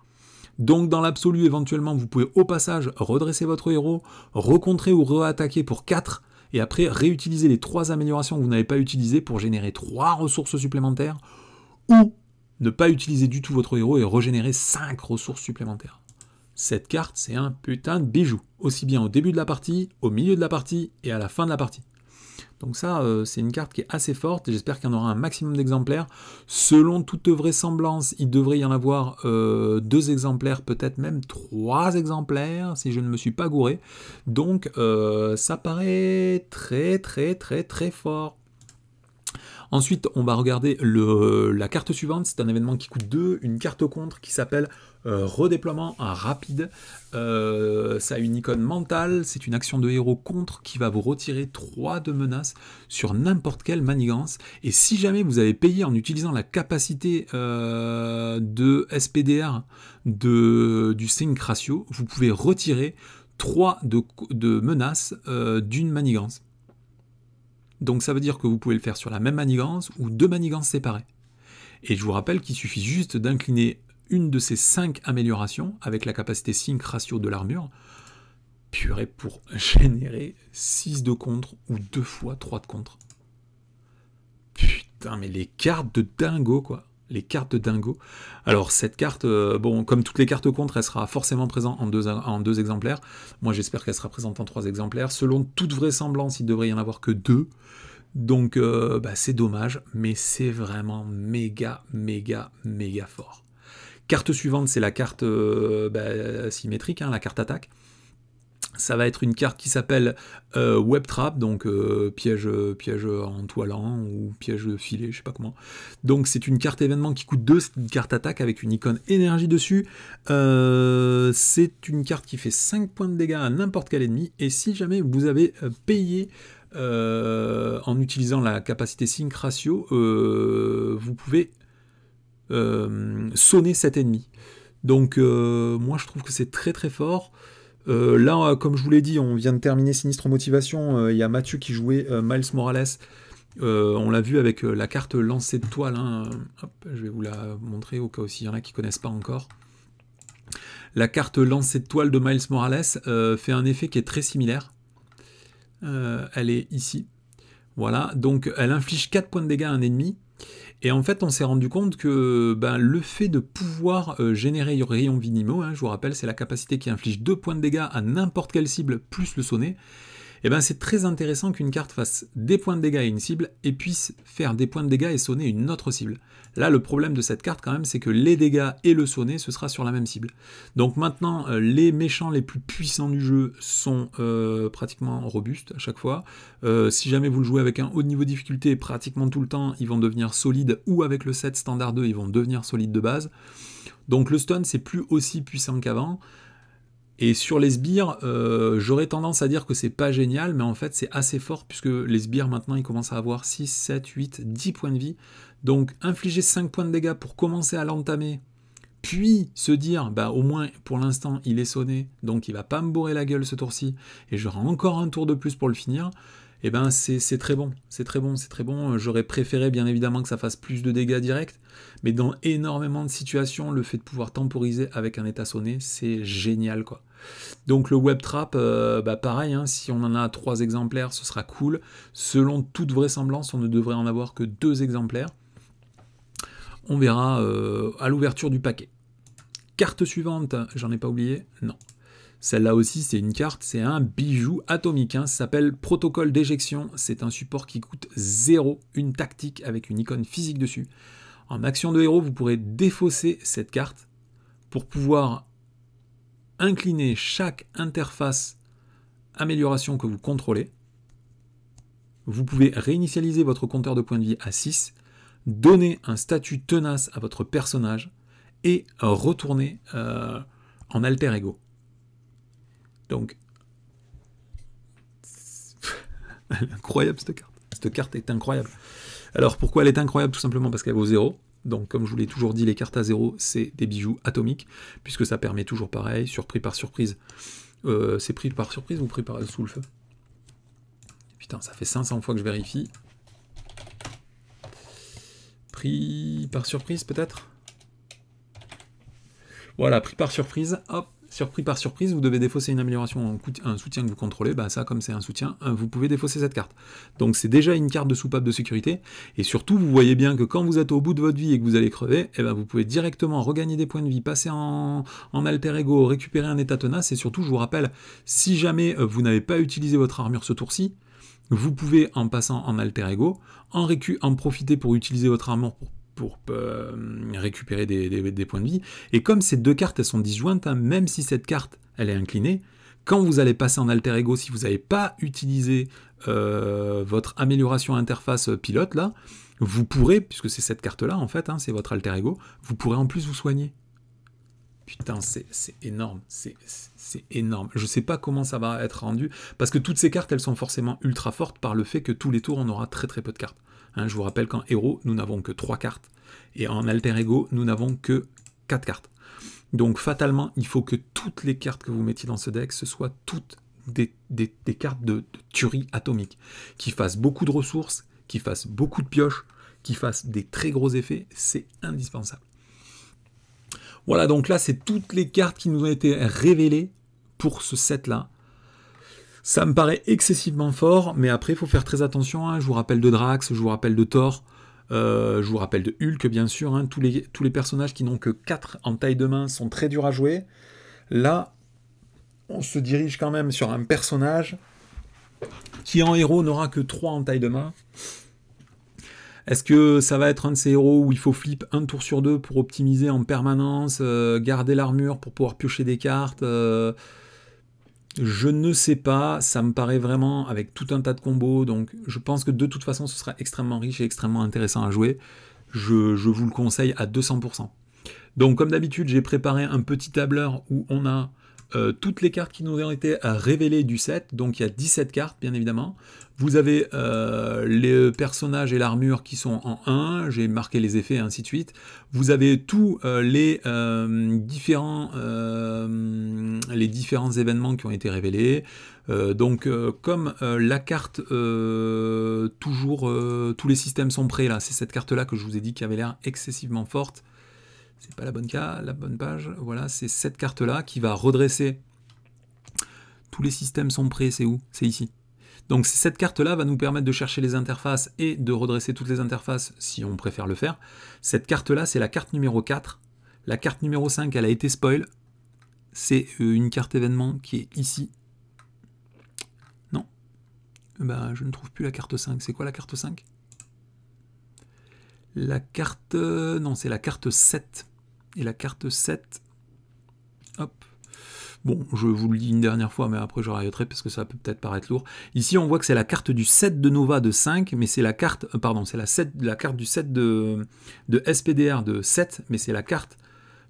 donc dans l'absolu, éventuellement, vous pouvez au passage redresser votre héros, recontrer ou reattaquer pour 4, et après réutiliser les 3 améliorations que vous n'avez pas utilisées pour générer 3 ressources supplémentaires, ou ne pas utiliser du tout votre héros et régénérer 5 ressources supplémentaires. Cette carte, c'est un putain de bijou, aussi bien au début de la partie, au milieu de la partie et à la fin de la partie. Donc ça, euh, c'est une carte qui est assez forte, et j'espère qu'il y en aura un maximum d'exemplaires. Selon toute vraisemblance, il devrait y en avoir euh, deux exemplaires, peut-être même trois exemplaires, si je ne me suis pas gouré. Donc euh, ça paraît très très très très fort. Ensuite, on va regarder la carte suivante, c'est un événement qui coûte 2, une carte contre qui s'appelle euh, redéploiement un rapide, euh, ça a une icône mentale, c'est une action de héros contre qui va vous retirer 3 de menaces sur n'importe quelle manigance. Et si jamais vous avez payé en utilisant la capacité euh, de SPDR de, du Sync Ratio, vous pouvez retirer 3 de, de menaces d'une manigance. Donc ça veut dire que vous pouvez le faire sur la même manigance ou deux manigances séparées. Et je vous rappelle qu'il suffit juste d'incliner une de ces cinq améliorations avec la capacité sync ratio de l'armure, purée pour générer 6 de contre ou 2 fois 3 de contre. Putain, mais les cartes de dingo, quoi. Les cartes de dingo. Alors, cette carte, euh, bon, comme toutes les cartes contre, elle sera forcément présente en deux, en deux exemplaires. Moi, j'espère qu'elle sera présente en trois exemplaires. Selon toute vraisemblance, il devrait y en avoir que deux. Donc, euh, bah, c'est dommage, mais c'est vraiment méga, méga, méga fort. Carte suivante, c'est la carte euh, bah, symétrique, hein, la carte attaque. Ça va être une carte qui s'appelle euh, Web Trap, donc euh, piège, piège en toilant ou piège filet, je sais pas comment. Donc c'est une carte événement qui coûte 2, c'est carte attaque avec une icône énergie dessus. c'est une carte qui fait 5 points de dégâts à n'importe quel ennemi. Et si jamais vous avez payé en utilisant la capacité Sync Ratio, vous pouvez euh, sonner cet ennemi. Donc euh, moi je trouve que c'est très très fort. Euh, là, comme je vous l'ai dit, on vient de terminer Sinistre Motivation. Il y a Mathieu qui jouait Miles Morales. on l'a vu avec la carte lancée de toile. Hein. je vais vous la montrer au cas où il y en a qui ne connaissent pas encore. La carte lancée de toile de Miles Morales fait un effet qui est très similaire. elle est ici. Voilà, donc elle inflige 4 points de dégâts à un ennemi et en fait, on s'est rendu compte que ben, le fait de pouvoir euh, générer rayon Vinimo, hein, je vous rappelle, c'est la capacité qui inflige 2 points de dégâts à n'importe quelle cible plus le sonnet, et eh bien c'est très intéressant qu'une carte fasse des points de dégâts à une cible et puisse faire des points de dégâts et sonner une autre cible. Là, le problème de cette carte quand même, c'est que les dégâts et le sonner, ce sera sur la même cible. Donc maintenant, euh, les méchants les plus puissants du jeu sont euh, pratiquement robustes à chaque fois. Euh, si jamais vous le jouez avec un haut niveau de difficulté, pratiquement tout le temps, ils vont devenir solides ou avec le set standard 2, ils vont devenir solides de base. Donc le stun, c'est plus aussi puissant qu'avant. Et sur les sbires, euh, j'aurais tendance à dire que c'est pas génial, mais en fait c'est assez fort puisque les sbires maintenant ils commencent à avoir 6, 7, 8, 10 points de vie. Donc infliger 5 points de dégâts pour commencer à l'entamer, puis se dire bah au moins pour l'instant il est sonné, donc il va pas me bourrer la gueule ce tour-ci, et j'aurai encore un tour de plus pour le finir. Eh ben c'est très bon, c'est très bon, c'est très bon. Euh, j'aurais préféré bien évidemment que ça fasse plus de dégâts directs, mais dans énormément de situations, le fait de pouvoir temporiser avec un état sonné, c'est génial quoi. Donc le web trap, euh, bah, pareil, hein, si on en a trois exemplaires, ce sera cool. Selon toute vraisemblance, on ne devrait en avoir que deux exemplaires. On verra euh, à l'ouverture du paquet. Carte suivante, j'en ai pas oublié, non. Celle-là aussi, c'est une carte, c'est un bijou atomique. Hein. ça s'appelle Protocole d'éjection. C'est un support qui coûte 0, une tactique avec une icône physique dessus. En action de héros, vous pourrez défausser cette carte pour pouvoir incliner chaque interface amélioration que vous contrôlez. Vous pouvez réinitialiser votre compteur de points de vie à 6, donner un statut tenace à votre personnage et retourner euh, en alter ego. Donc, incroyable cette carte. Cette carte est incroyable. Alors pourquoi elle est incroyable Tout simplement parce qu'elle vaut 0. Donc, comme je vous l'ai toujours dit, les cartes à zéro, c'est des bijoux atomiques, puisque ça permet toujours pareil, surpris par surprise. Euh, c'est pris par surprise ou pris par sous le feu Putain, ça fait 500 fois que je vérifie. Pris par surprise, peut-être Voilà, pris par surprise, hop surpris par surprise, vous devez défausser une amélioration, un soutien que vous contrôlez, bah ça comme c'est un soutien, euh, vous pouvez défausser cette carte. Donc c'est déjà une carte de soupape de sécurité, et surtout vous voyez bien que quand vous êtes au bout de votre vie et que vous allez crever, eh ben vous pouvez directement regagner des points de vie, passer en, alter ego, récupérer un état tenace, et surtout je vous rappelle, si jamais euh, vous n'avez pas utilisé votre armure ce tour-ci, vous pouvez en passant en alter ego, en, en profiter pour utiliser votre armure pour pour euh, récupérer des, points de vie. Et comme ces deux cartes, elles sont disjointes, hein, même si cette carte, elle est inclinée, quand vous allez passer en alter ego, si vous n'avez pas utilisé euh, votre amélioration interface euh, pilote, là, vous pourrez, puisque c'est cette carte-là, en fait, hein, c'est votre alter ego, vous pourrez en plus vous soigner. Putain, c'est énorme, c'est énorme. Je sais pas comment ça va être rendu, parce que toutes ces cartes, elles sont forcément ultra fortes par le fait que tous les tours, on aura très très peu de cartes. Hein, je vous rappelle qu'en héros, nous n'avons que 3 cartes, et en alter ego, nous n'avons que 4 cartes. Donc fatalement, il faut que toutes les cartes que vous mettiez dans ce deck, ce soient toutes des, cartes de, tuerie atomique, qui fassent beaucoup de ressources, qui fassent beaucoup de pioches, qui fassent des très gros effets, c'est indispensable. Voilà, donc là, c'est toutes les cartes qui nous ont été révélées pour ce set-là. Ça me paraît excessivement fort, mais après, il faut faire très attention. Hein. Je vous rappelle de Drax, je vous rappelle de Thor, euh, je vous rappelle de Hulk, bien sûr. Hein. Tous, les, tous les personnages qui n'ont que 4 en taille de main sont très durs à jouer. Là, on se dirige quand même sur un personnage qui, en héros, n'aura que 3 en taille de main. Est-ce que ça va être un de ces héros où il faut flip un tour sur deux pour optimiser en permanence, euh, garder l'armure pour pouvoir piocher des cartes euh, je ne sais pas, ça me paraît vraiment avec tout un tas de combos, donc je pense que de toute façon ce sera extrêmement riche et extrêmement intéressant à jouer. Je, vous le conseille à 200%. Donc comme d'habitude, j'ai préparé un petit tableur où on a euh, toutes les cartes qui nous ont été euh, révélées du set, donc il y a 17 cartes bien évidemment. Vous avez euh, les personnages et l'armure qui sont en 1, j'ai marqué les effets ainsi de suite. Vous avez tous les, différents, les différents événements qui ont été révélés. donc comme la carte, toujours tous les systèmes sont prêts là, c'est cette carte là que je vous ai dit qui avait l'air excessivement forte c'est pas la bonne, cas, la bonne page, voilà, c'est cette carte-là qui va redresser. Tous les systèmes sont prêts, c'est où C'est ici. Donc cette carte-là va nous permettre de chercher les interfaces et de redresser toutes les interfaces si on préfère le faire. Cette carte-là, c'est la carte numéro 4. La carte numéro 5, elle a été spoil. C'est euh, une carte événement qui est ici. Non. Ben, je ne trouve plus la carte 5. C'est quoi la carte 5 La carte... Euh, non, c'est la carte 7 et la carte 7. Hop. Bon, je vous le dis une dernière fois, mais après je rajouterai parce que ça peut peut-être paraître lourd. Ici, on voit que c'est la carte du 7 de Nova de 5, mais c'est la carte, euh, pardon, c'est la, la carte du 7 de, de SPDR de 7, mais c'est la carte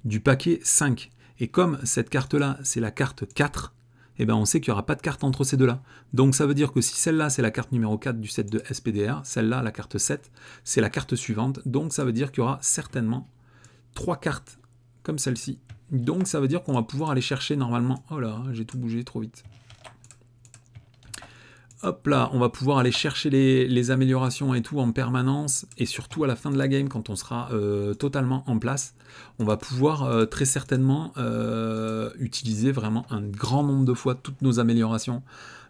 du paquet 5. Et comme cette carte-là, c'est la carte 4, eh ben on sait qu'il n'y aura pas de carte entre ces deux-là. Donc ça veut dire que si celle-là, c'est la carte numéro 4 du set de SPDR, celle-là, la carte 7, c'est la carte suivante. Donc ça veut dire qu'il y aura certainement 3 cartes comme celle-ci. Donc ça veut dire qu'on va pouvoir aller chercher normalement... Oh là, j'ai tout bougé trop vite. Hop là, on va pouvoir aller chercher les, améliorations et tout en permanence. Et surtout à la fin de la game, quand on sera euh, totalement en place, on va pouvoir euh, très certainement euh, utiliser vraiment un grand nombre de fois toutes nos améliorations.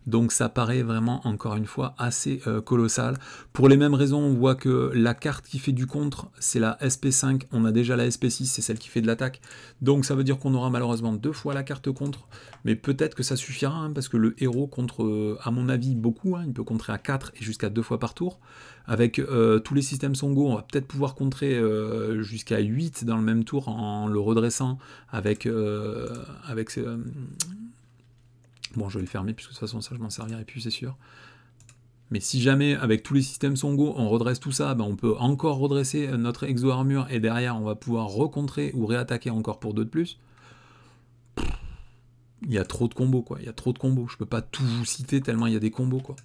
Donc ça paraît vraiment encore une fois assez euh, colossal. Pour les mêmes raisons, on voit que la carte qui fait du contre, c'est la SP5. On a déjà la SP6, c'est celle qui fait de l'attaque. Donc ça veut dire qu'on aura malheureusement deux fois la carte contre. Mais peut-être que ça suffira, hein, parce que le héros contre, euh, à mon avis, beaucoup. Hein. il peut contrer à 4 et jusqu'à deux fois par tour. Avec euh, tous les systèmes Songo, on va peut-être pouvoir contrer jusqu'à 8 dans le même tour en le redressant avec, avec Bon, je vais le fermer, puisque de toute façon, ça, je m'en servirai plus, c'est sûr. Mais si jamais, avec tous les systèmes Songo, on redresse tout ça, ben, on peut encore redresser euh, notre exo-armure et derrière, on va pouvoir recontrer ou réattaquer encore pour deux de plus. Il y a trop de combos, quoi. Il y a trop de combos. Je peux pas tout vous citer tellement il y a des combos, quoi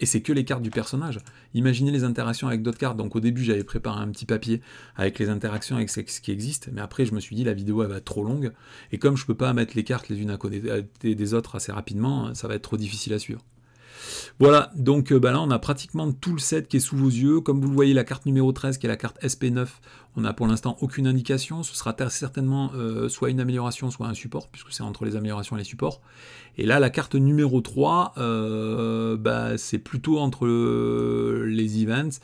et c'est que les cartes du personnage. Imaginez les interactions avec d'autres cartes. Donc au début, j'avais préparé un petit papier avec les interactions avec ce qui existe, mais après, je me suis dit la vidéo elle va être trop longue et comme je peux pas mettre les cartes les unes à côté des autres assez rapidement, ça va être trop difficile à suivre. Voilà, donc euh, bah là on a pratiquement tout le set qui est sous vos yeux. Comme vous le voyez, la carte numéro 13 qui est la carte SP9, on n'a pour l'instant aucune indication. Ce sera certainement euh, soit une amélioration, soit un support, puisque c'est entre les améliorations et les supports. Et là, la carte numéro 3, euh, bah, c'est plutôt entre les events.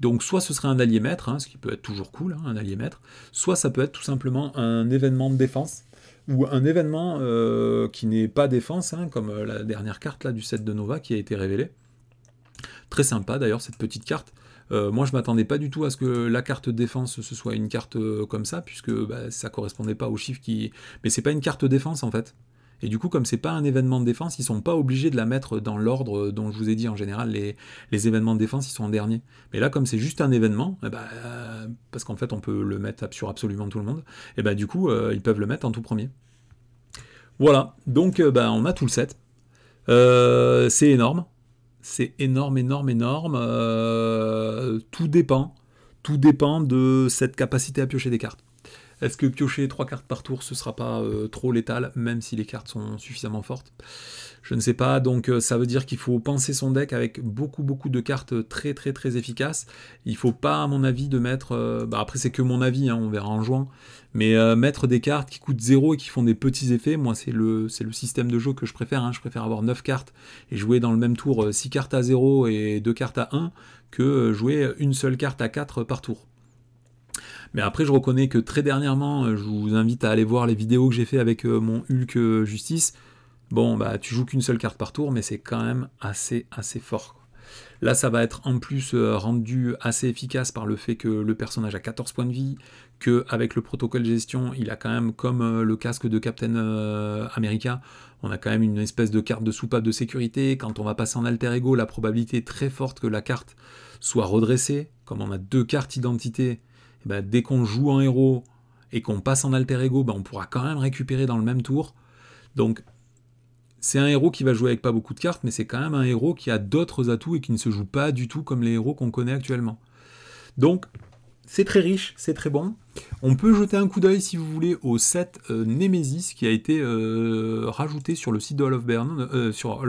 Donc soit ce serait un allié maître, hein, ce qui peut être toujours cool, hein, un allié maître, soit ça peut être tout simplement un événement de défense ou un événement euh, qui n'est pas défense, hein, comme euh, la dernière carte là, du set de Nova qui a été révélée. Très sympa d'ailleurs cette petite carte. Euh, moi je m'attendais pas du tout à ce que la carte défense ce soit une carte comme ça, puisque ça bah, ça correspondait pas au chiffre qui. Mais c'est pas une carte défense en fait. Et du coup, comme c'est pas un événement de défense, ils sont pas obligés de la mettre dans l'ordre dont je vous ai dit. En général, les, événements de défense, ils sont en dernier. Mais là, comme c'est juste un événement, eh ben, euh, parce qu'en fait, on peut le mettre sur absolument tout le monde, et eh ben, du coup, euh, ils peuvent le mettre en tout premier. Voilà, donc euh, ben, on a tout le set. c'est énorme. C'est énorme, énorme, énorme. tout dépend. Tout dépend de cette capacité à piocher des cartes. Est-ce que piocher 3 cartes par tour, ce sera pas euh, trop létal, même si les cartes sont suffisamment fortes Je ne sais pas, donc euh, ça veut dire qu'il faut penser son deck avec beaucoup beaucoup de cartes très très très efficaces. Il faut pas, à mon avis, de mettre... Euh, bah, après c'est que mon avis, hein, on verra en juin. Mais mettre des cartes qui coûtent 0 et qui font des petits effets, moi c'est le, le système de jeu que je préfère. Hein. Je préfère avoir 9 cartes et jouer dans le même tour 6 cartes à 0 et 2 cartes à 1 que jouer une seule carte à 4 par tour. Mais après, je reconnais que très dernièrement, euh, je vous invite à aller voir les vidéos que j'ai fait avec euh, mon Hulk euh, Justice. Bon, bah, tu joues qu'une seule carte par tour, mais c'est quand même assez, assez fort. Là, ça va être en plus rendu assez efficace par le fait que le personnage a 14 points de vie, qu'avec le protocole gestion, il a quand même, comme le casque de Captain America, on a quand même une espèce de carte de soupape de sécurité. Quand on va passer en alter ego, la probabilité est très forte que la carte soit redressée. Comme on a deux cartes identité, bah, dès qu'on joue en héros et qu'on passe en alter ego, bah, on pourra quand même récupérer dans le même tour. Donc c'est un héros qui va jouer avec pas beaucoup de cartes, mais c'est quand même un héros qui a d'autres atouts et qui ne se joue pas du tout comme les héros qu'on connaît actuellement. Donc c'est très riche, c'est très bon. On peut jeter un coup d'œil, si vous voulez, au set euh, Nemesis qui a été euh, rajouté sur le site de of, euh, sur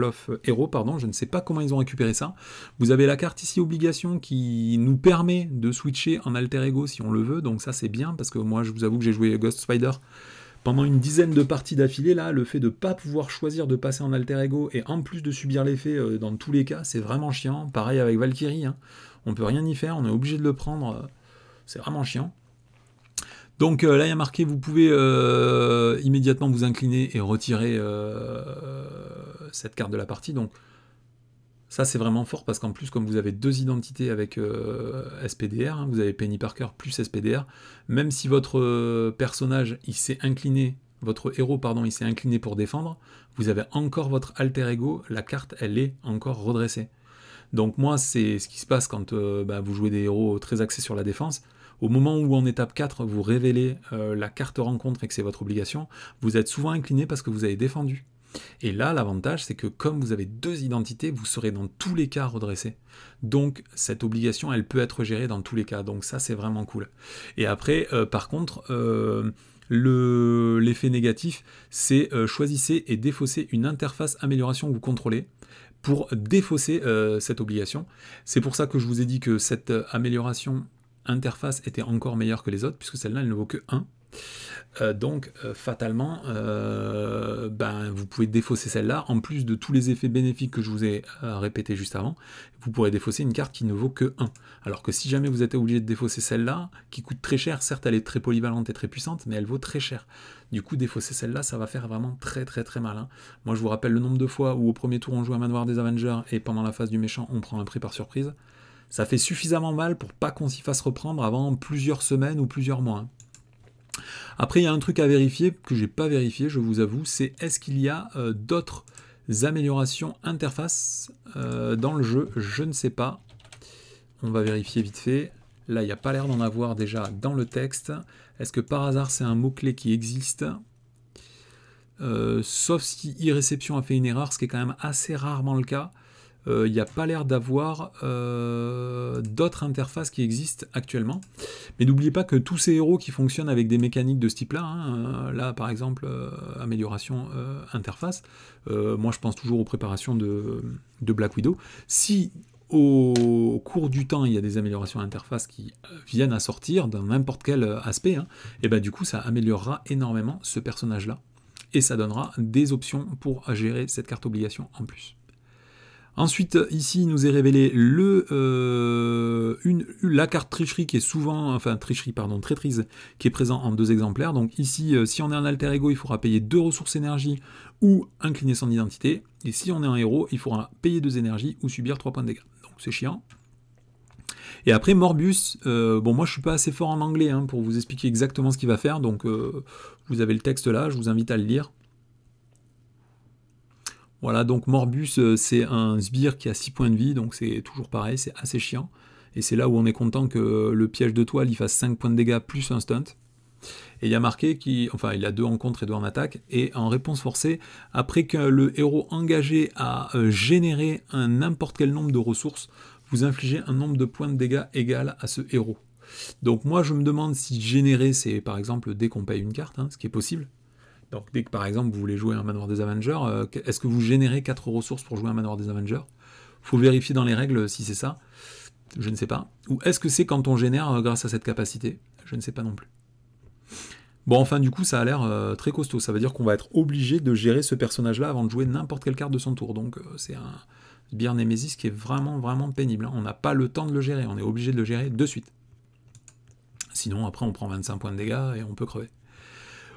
Hero. Pardon, je ne sais pas comment ils ont récupéré ça. Vous avez la carte ici, obligation, qui nous permet de switcher en alter ego si on le veut. Donc ça, c'est bien, parce que moi, je vous avoue que j'ai joué Ghost Spider pendant une dizaine de parties d'affilée, là, le fait de ne pas pouvoir choisir de passer en alter ego et en plus de subir l'effet dans tous les cas, c'est vraiment chiant. Pareil avec Valkyrie, on hein. on peut rien y faire, on est obligé de le prendre. C'est vraiment chiant. Donc euh, là, il y a marqué, vous pouvez euh, immédiatement vous incliner et retirer euh, cette carte de la partie. Donc ça, c'est vraiment fort parce qu'en plus, comme vous avez deux identités avec SPDR, hein, vous avez Penny Parker plus SPDR, même si votre personnage, il s'est incliné, votre héros, pardon, il s'est incliné pour défendre, vous avez encore votre alter ego, la carte, elle est encore redressée. Donc moi, c'est ce qui se passe quand bah, vous jouez des héros très axés sur la défense au moment où en étape 4, vous révélez euh, la carte rencontre et que c'est votre obligation, vous êtes souvent incliné parce que vous avez défendu. Et là, l'avantage, c'est que comme vous avez deux identités, vous serez dans tous les cas redressé. Donc, cette obligation, elle peut être gérée dans tous les cas. Donc, ça, c'est vraiment cool. Et après, euh, par contre, euh, l'effet négatif, c'est choisissez et défaussez une interface amélioration que vous contrôlez pour défausser cette obligation. C'est pour ça que je vous ai dit que cette amélioration interface était encore meilleure que les autres, puisque celle-là, elle ne vaut que 1. Euh, donc euh, fatalement, euh, ben, vous pouvez défausser celle-là, en plus de tous les effets bénéfiques que je vous ai répété juste avant, vous pourrez défausser une carte qui ne vaut que 1. Alors que si jamais vous êtes obligé de défausser celle-là, qui coûte très cher, certes elle est très polyvalente et très puissante, mais elle vaut très cher. Du coup, défausser celle-là, ça va faire vraiment très très très malin. Hein. Moi je vous rappelle le nombre de fois où au premier tour on joue à Manoir des Avengers et pendant la phase du méchant on prend un prix par surprise ça fait suffisamment mal pour pas qu'on s'y fasse reprendre avant plusieurs semaines ou plusieurs mois. Après, il y a un truc à vérifier que j'ai pas vérifié, je vous avoue, c'est est-ce qu'il y a euh, d'autres améliorations interface euh, dans le jeu Je ne sais pas. On va vérifier vite fait. Là, il n'y a pas l'air d'en avoir déjà dans le texte. Est-ce que par hasard, c'est un mot-clé qui existe euh, Sauf si e-réception a fait une erreur, ce qui est quand même assez rarement le cas il euh, n'y a pas l'air d'avoir euh, d'autres interfaces qui existent actuellement. Mais n'oubliez pas que tous ces héros qui fonctionnent avec des mécaniques de ce type-là, hein, euh, là par exemple, amélioration interface, moi je pense toujours aux préparations de, Black Widow. Si au cours du temps il y a des améliorations interface qui viennent à sortir dans n'importe quel aspect, et hein, eh ben du coup ça améliorera énormément ce personnage-là. Et ça donnera des options pour gérer cette carte obligation en plus. Ensuite, ici, il nous est révélé euh, la carte tricherie qui est souvent, enfin tricherie, pardon, traîtrise, qui est présent en deux exemplaires. Donc ici, euh, si on est un alter ego, il faudra payer deux ressources énergie ou incliner son identité. Et si on est un héros, il faudra payer deux énergies ou subir trois points de dégâts. Donc c'est chiant. Et après Morbius, euh, bon moi je suis pas assez fort en anglais hein, pour vous expliquer exactement ce qu'il va faire, donc vous avez le texte là, je vous invite à le lire. Voilà, donc Morbus, euh, c'est un sbire qui a 6 points de vie, donc c'est toujours pareil, c'est assez chiant. Et c'est là où on est content que le piège de toile, il fasse 5 points de dégâts plus un stunt. Et il y a marqué qu'il enfin, il a deux en contre et 2 en attaque. Et en réponse forcée, après que le héros engagé a euh, généré un n'importe quel nombre de ressources, vous infligez un nombre de points de dégâts égal à ce héros. Donc moi, je me demande si générer, c'est par exemple dès qu'on paye une carte, hein, ce qui est possible, donc dès que par exemple vous voulez jouer un manoir des Avengers, euh, est-ce que vous générez 4 ressources pour jouer un manoir des Avengers Faut vérifier dans les règles si c'est ça. Je ne sais pas. Ou est-ce que c'est quand on génère euh, grâce à cette capacité Je ne sais pas non plus. Bon, enfin, du coup, ça a l'air euh, très costaud. Ça veut dire qu'on va être obligé de gérer ce personnage-là avant de jouer n'importe quelle carte de son tour. Donc, c'est un bien Nemesis qui est vraiment, vraiment pénible. Hein. On n'a pas le temps de le gérer. On est obligé de le gérer de suite. Sinon, après, on prend 25 points de dégâts et on peut crever.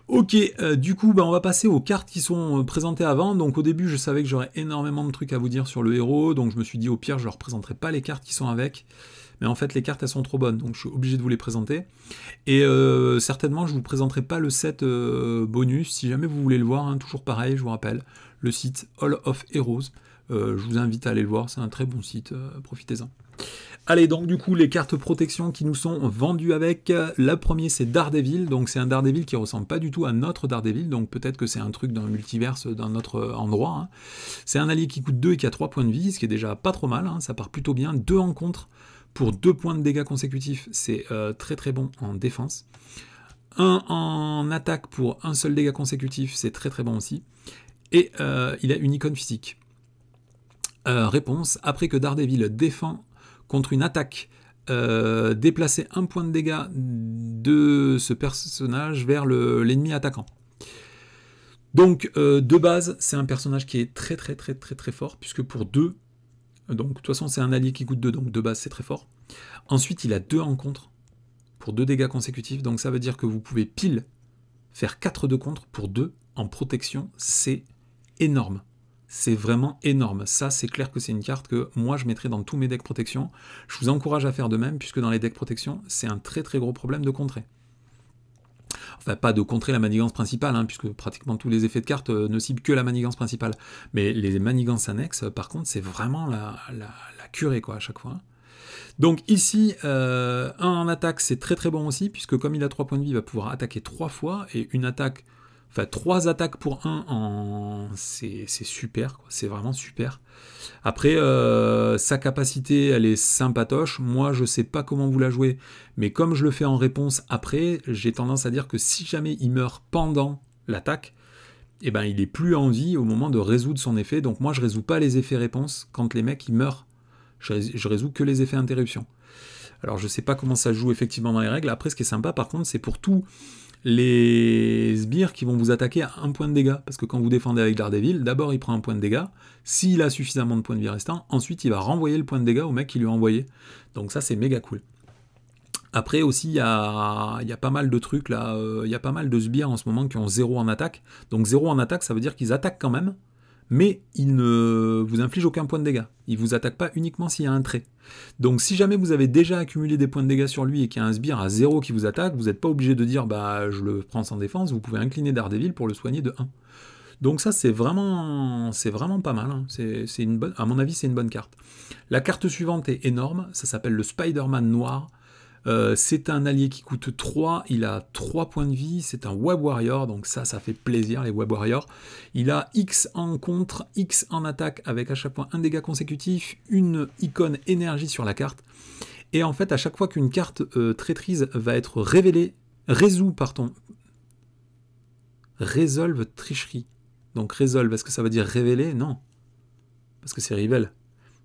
Ok, euh, du coup, bah, on va passer aux cartes qui sont euh, présentées avant. Donc au début, je savais que j'aurais énormément de trucs à vous dire sur le héros, donc je me suis dit au pire, je ne leur pas les cartes qui sont avec. Mais en fait, les cartes, elles sont trop bonnes, donc je suis obligé de vous les présenter. Et euh, certainement, je ne vous présenterai pas le set bonus. Si jamais vous voulez le voir, hein, toujours pareil, je vous rappelle, le site All of Heroes. je vous invite à aller le voir, c'est un très bon site, profitez-en. Allez, donc du coup, les cartes protection qui nous sont vendues avec. Euh, la première, c'est Daredevil. Donc c'est un Daredevil qui ressemble pas du tout à notre Daredevil. Donc peut-être que c'est un truc d'un multiverse, d'un autre euh, endroit. Hein. C'est un allié qui coûte 2 et qui a 3 points de vie, ce qui est déjà pas trop mal. Hein. Ça part plutôt bien. deux en contre pour 2 points de dégâts consécutifs. C'est euh, très très bon en défense. 1 en attaque pour un seul dégât consécutif. C'est très très bon aussi. Et il a une icône physique. réponse, après que Daredevil défend contre une attaque. Euh, déplacer un point de dégâts de ce personnage vers l'ennemi attaquant. Donc euh, de base, c'est un personnage qui est très très très très très fort, puisque pour deux, donc de toute façon c'est un allié qui coûte 2, donc de base c'est très fort. Ensuite il a deux en contre, pour deux dégâts consécutifs, donc ça veut dire que vous pouvez pile faire 4 de contre pour 2 en protection, c'est énorme c'est vraiment énorme. Ça, c'est clair que c'est une carte que moi, je mettrai dans tous mes decks protection. Je vous encourage à faire de même, puisque dans les decks protection, c'est un très très gros problème de contrer. Enfin, pas de contrer la manigance principale, hein, puisque pratiquement tous les effets de cartes euh, ne ciblent que la manigance principale. Mais les manigances annexes, euh, par contre, c'est vraiment la, la, curée, quoi, à chaque fois. Donc ici, euh, un en attaque, c'est très très bon aussi, puisque comme il a 3 points de vie, il va pouvoir attaquer 3 fois, et une attaque Enfin, 3 attaques pour 1 en... c'est super, c'est vraiment super. Après, euh, sa capacité, elle est sympatoche. Moi, je ne sais pas comment vous la jouez, mais comme je le fais en réponse après, j'ai tendance à dire que si jamais il meurt pendant l'attaque, eh ben, il n'est plus en vie au moment de résoudre son effet. Donc moi, je ne résous pas les effets réponse quand les mecs ils meurent. Je, ne résous que les effets interruption. Alors je ne sais pas comment ça joue effectivement dans les règles. Après, ce qui est sympa, par contre, c'est pour tout les sbires qui vont vous attaquer à un point de dégâts. Parce que quand vous défendez avec Daredevil, d'abord il prend un point de dégâts. S'il a suffisamment de points de vie restants, ensuite il va renvoyer le point de dégâts au mec qui lui a envoyé. Donc ça c'est méga cool. Après aussi, il y a, pas mal de trucs là. Euh, il y a pas mal de sbires en ce moment qui ont 0 en attaque. Donc 0 en attaque, ça veut dire qu'ils attaquent quand même, mais il ne vous inflige aucun point de dégâts. Il ne vous attaque pas uniquement s'il y a un trait. Donc si jamais vous avez déjà accumulé des points de dégâts sur lui et qu'il y a un sbire à 0 qui vous attaque, vous n'êtes pas obligé de dire bah je le prends sans défense, vous pouvez incliner Daredevil pour le soigner de 1. Donc ça c'est vraiment vraiment pas mal. Hein. une bonne, à mon avis c'est une bonne carte. La carte suivante est énorme, ça s'appelle le Spider-Man noir. Euh, c'est un allié qui coûte 3, il a 3 points de vie, c'est un Web Warrior, donc ça, ça fait plaisir les Web Warriors. Il a X en contre, X en attaque, avec à chaque point un dégât consécutif, une icône énergie sur la carte. Et en fait, à chaque fois qu'une carte euh, traîtrise va être révélée, résout, pardon, résolve tricherie. Donc résolve, est-ce que ça veut dire révéler Non. Parce que c'est révèle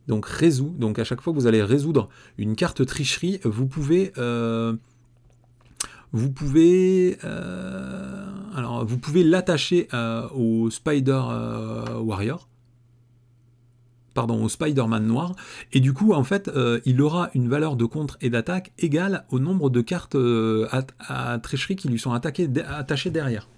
donc résout. Donc à chaque fois que vous allez résoudre une carte tricherie, vous pouvez... Euh, vous pouvez... Euh, alors vous pouvez l'attacher euh, au Spider Warrior. Pardon, au Spider-Man noir. Et du coup, en fait, il aura une valeur de contre et d'attaque égale au nombre de cartes à, tricherie qui lui sont attachées derrière.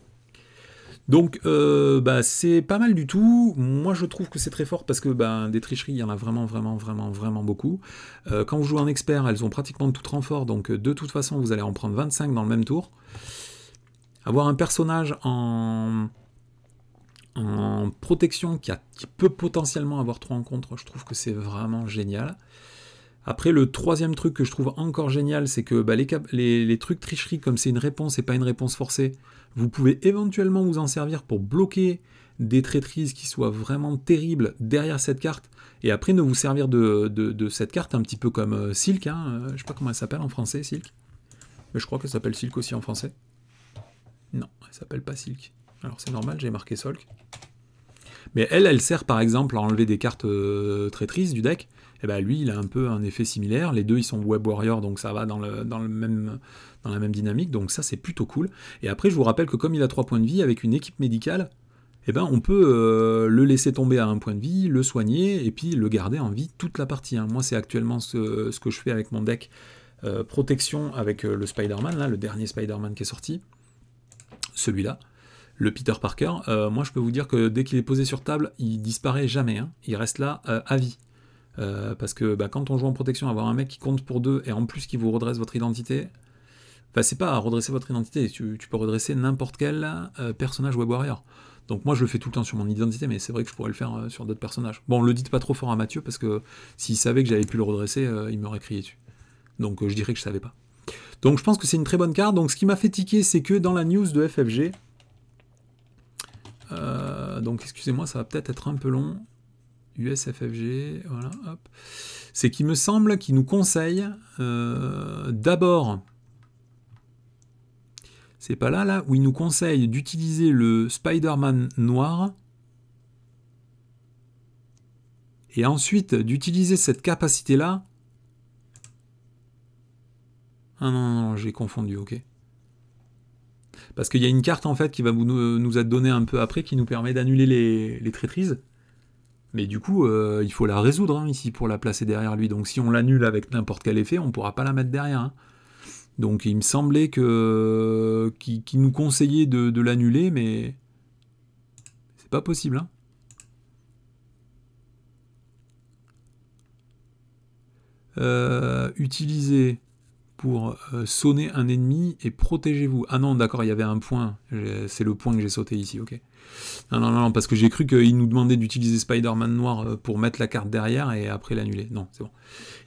Donc, euh, bah, c'est pas mal du tout. Moi, je trouve que c'est très fort parce que bah, des tricheries, il y en a vraiment, vraiment, vraiment, vraiment beaucoup. Euh, quand vous jouez en expert, elles ont pratiquement tout renfort, donc de toute façon, vous allez en prendre 25 dans le même tour. Avoir un personnage en, protection qui, qui peut potentiellement avoir trois rencontres, je trouve que c'est vraiment génial. Après, le troisième truc que je trouve encore génial, c'est que bah, les, trucs tricherie, comme c'est une réponse et pas une réponse forcée, vous pouvez éventuellement vous en servir pour bloquer des traîtrises qui soient vraiment terribles derrière cette carte, et après ne vous servir de, cette carte un petit peu comme euh, Silk, Je hein, ne euh, je sais pas comment elle s'appelle en français, Silk. Mais je crois qu'elle s'appelle Silk aussi en français. Non, elle s'appelle pas Silk. Alors c'est normal, j'ai marqué Solk. Mais elle, elle sert par exemple à enlever des cartes euh, traîtrises du deck, eh ben, lui, il a un peu un effet similaire. Les deux, ils sont web warriors, donc ça va dans, le, même, dans la même dynamique. Donc ça, c'est plutôt cool. Et après, je vous rappelle que comme il a trois points de vie, avec une équipe médicale, eh ben, on peut euh, le laisser tomber à un point de vie, le soigner et puis le garder en vie toute la partie. Hein. Moi, c'est actuellement ce, que je fais avec mon deck euh, protection avec euh, le Spider-Man, le dernier Spider-Man qui est sorti, celui-là, le Peter Parker. moi, je peux vous dire que dès qu'il est posé sur table, il disparaît jamais. Hein. Il reste là à vie. Euh, parce que bah, quand on joue en protection, avoir un mec qui compte pour deux et en plus qui vous redresse votre identité, bah, c'est pas à redresser votre identité, tu, peux redresser n'importe quel euh, personnage web warrior. Donc moi je le fais tout le temps sur mon identité, mais c'est vrai que je pourrais le faire euh, sur d'autres personnages. Bon, le dites pas trop fort à Mathieu parce que s'il savait que j'avais pu le redresser, il m'aurait crié dessus. Donc je dirais que je savais pas. Donc je pense que c'est une très bonne carte. Donc ce qui m'a fait tiquer, c'est que dans la news de FFG, donc excusez-moi, ça va peut-être être un peu long. USFFG, voilà, hop. C'est qu'il me semble qu'il nous conseille euh, d'abord, c'est pas là, là, où il nous conseille d'utiliser le Spider-Man noir et ensuite d'utiliser cette capacité-là. Ah non, non, j'ai confondu, ok. Parce qu'il y a une carte en fait qui va nous, être donnée un peu après qui nous permet d'annuler les traîtrises. Mais du coup, euh, il faut la résoudre hein, ici pour la placer derrière lui. Donc si on l'annule avec n'importe quel effet, on ne pourra pas la mettre derrière. Hein. Donc il me semblait que qu'il nous conseillait de, l'annuler, mais c'est pas possible. Hein. Euh, utiliser euh, sonner un ennemi et protégez-vous. Ah non, d'accord, il y avait un point. C'est le point que j'ai sauté ici, ok. Non, non, non, parce que j'ai cru qu'il nous demandait d'utiliser Spider-Man noir euh, pour mettre la carte derrière et après l'annuler. Non, c'est bon.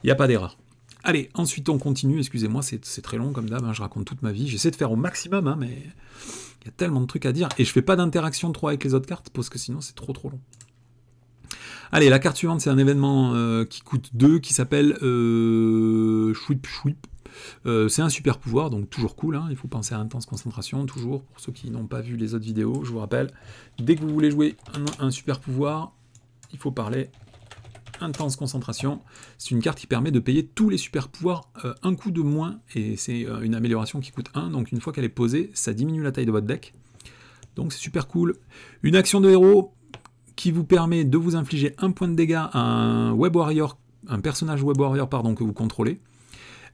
Il n'y a pas d'erreur. Allez, ensuite on continue. Excusez-moi, c'est très long comme d'hab. Hein, je raconte toute ma vie. J'essaie de faire au maximum, hein, mais il y a tellement de trucs à dire. Et je fais pas d'interaction trop avec les autres cartes parce que sinon c'est trop trop long. Allez, la carte suivante, c'est un événement euh, qui coûte 2 qui s'appelle euh, Shweep euh, c'est un super pouvoir, donc toujours cool. Hein. Il faut penser à intense concentration, toujours. Pour ceux qui n'ont pas vu les autres vidéos, je vous rappelle, dès que vous voulez jouer un, super pouvoir, il faut parler intense concentration. C'est une carte qui permet de payer tous les super pouvoirs euh, un coup de moins, et c'est euh, une amélioration qui coûte 1, donc une fois qu'elle est posée, ça diminue la taille de votre deck. Donc c'est super cool. Une action de héros qui vous permet de vous infliger un point de dégâts à un Web Warrior, un personnage Web Warrior pardon, que vous contrôlez.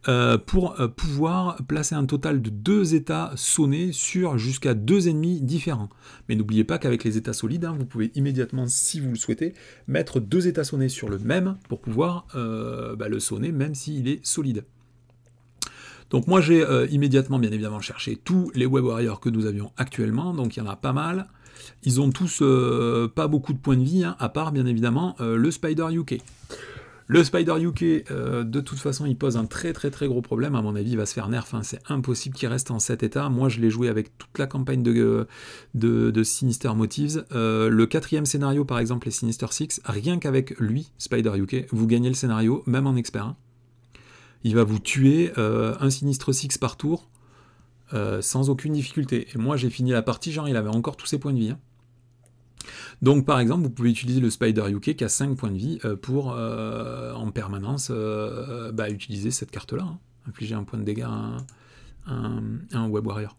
Euh, pour euh, pouvoir placer un total de deux états sonnés sur jusqu'à deux ennemis différents. Mais n'oubliez pas qu'avec les états solides, hein, vous pouvez immédiatement, si vous le souhaitez, mettre deux états sonnés sur le même pour pouvoir euh, bah, le sonner même s'il est solide. Donc moi j'ai immédiatement bien évidemment cherché tous les web warriors que nous avions actuellement, donc il y en a pas mal. Ils ont tous pas beaucoup de points de vie, hein, à part bien évidemment le Spider UK. Le Spider UK, euh, de toute façon, il pose un très très très gros problème. À mon avis, il va se faire nerf. Hein. C'est impossible qu'il reste en cet état. Moi, je l'ai joué avec toute la campagne de, de, Sinister Motives. Euh, le quatrième scénario, par exemple, les Sinister Six, rien qu'avec lui, Spider UK, vous gagnez le scénario, même en expert. Hein. Il va vous tuer euh, un Sinistre Six par tour sans aucune difficulté. Et moi, j'ai fini la partie, genre, il avait encore tous ses points de vie. Hein. Donc par exemple, vous pouvez utiliser le Spider UK qui a 5 points de vie euh, pour euh, en permanence euh, bah, utiliser cette carte-là, hein. infliger un point de dégâts à un, Web Warrior.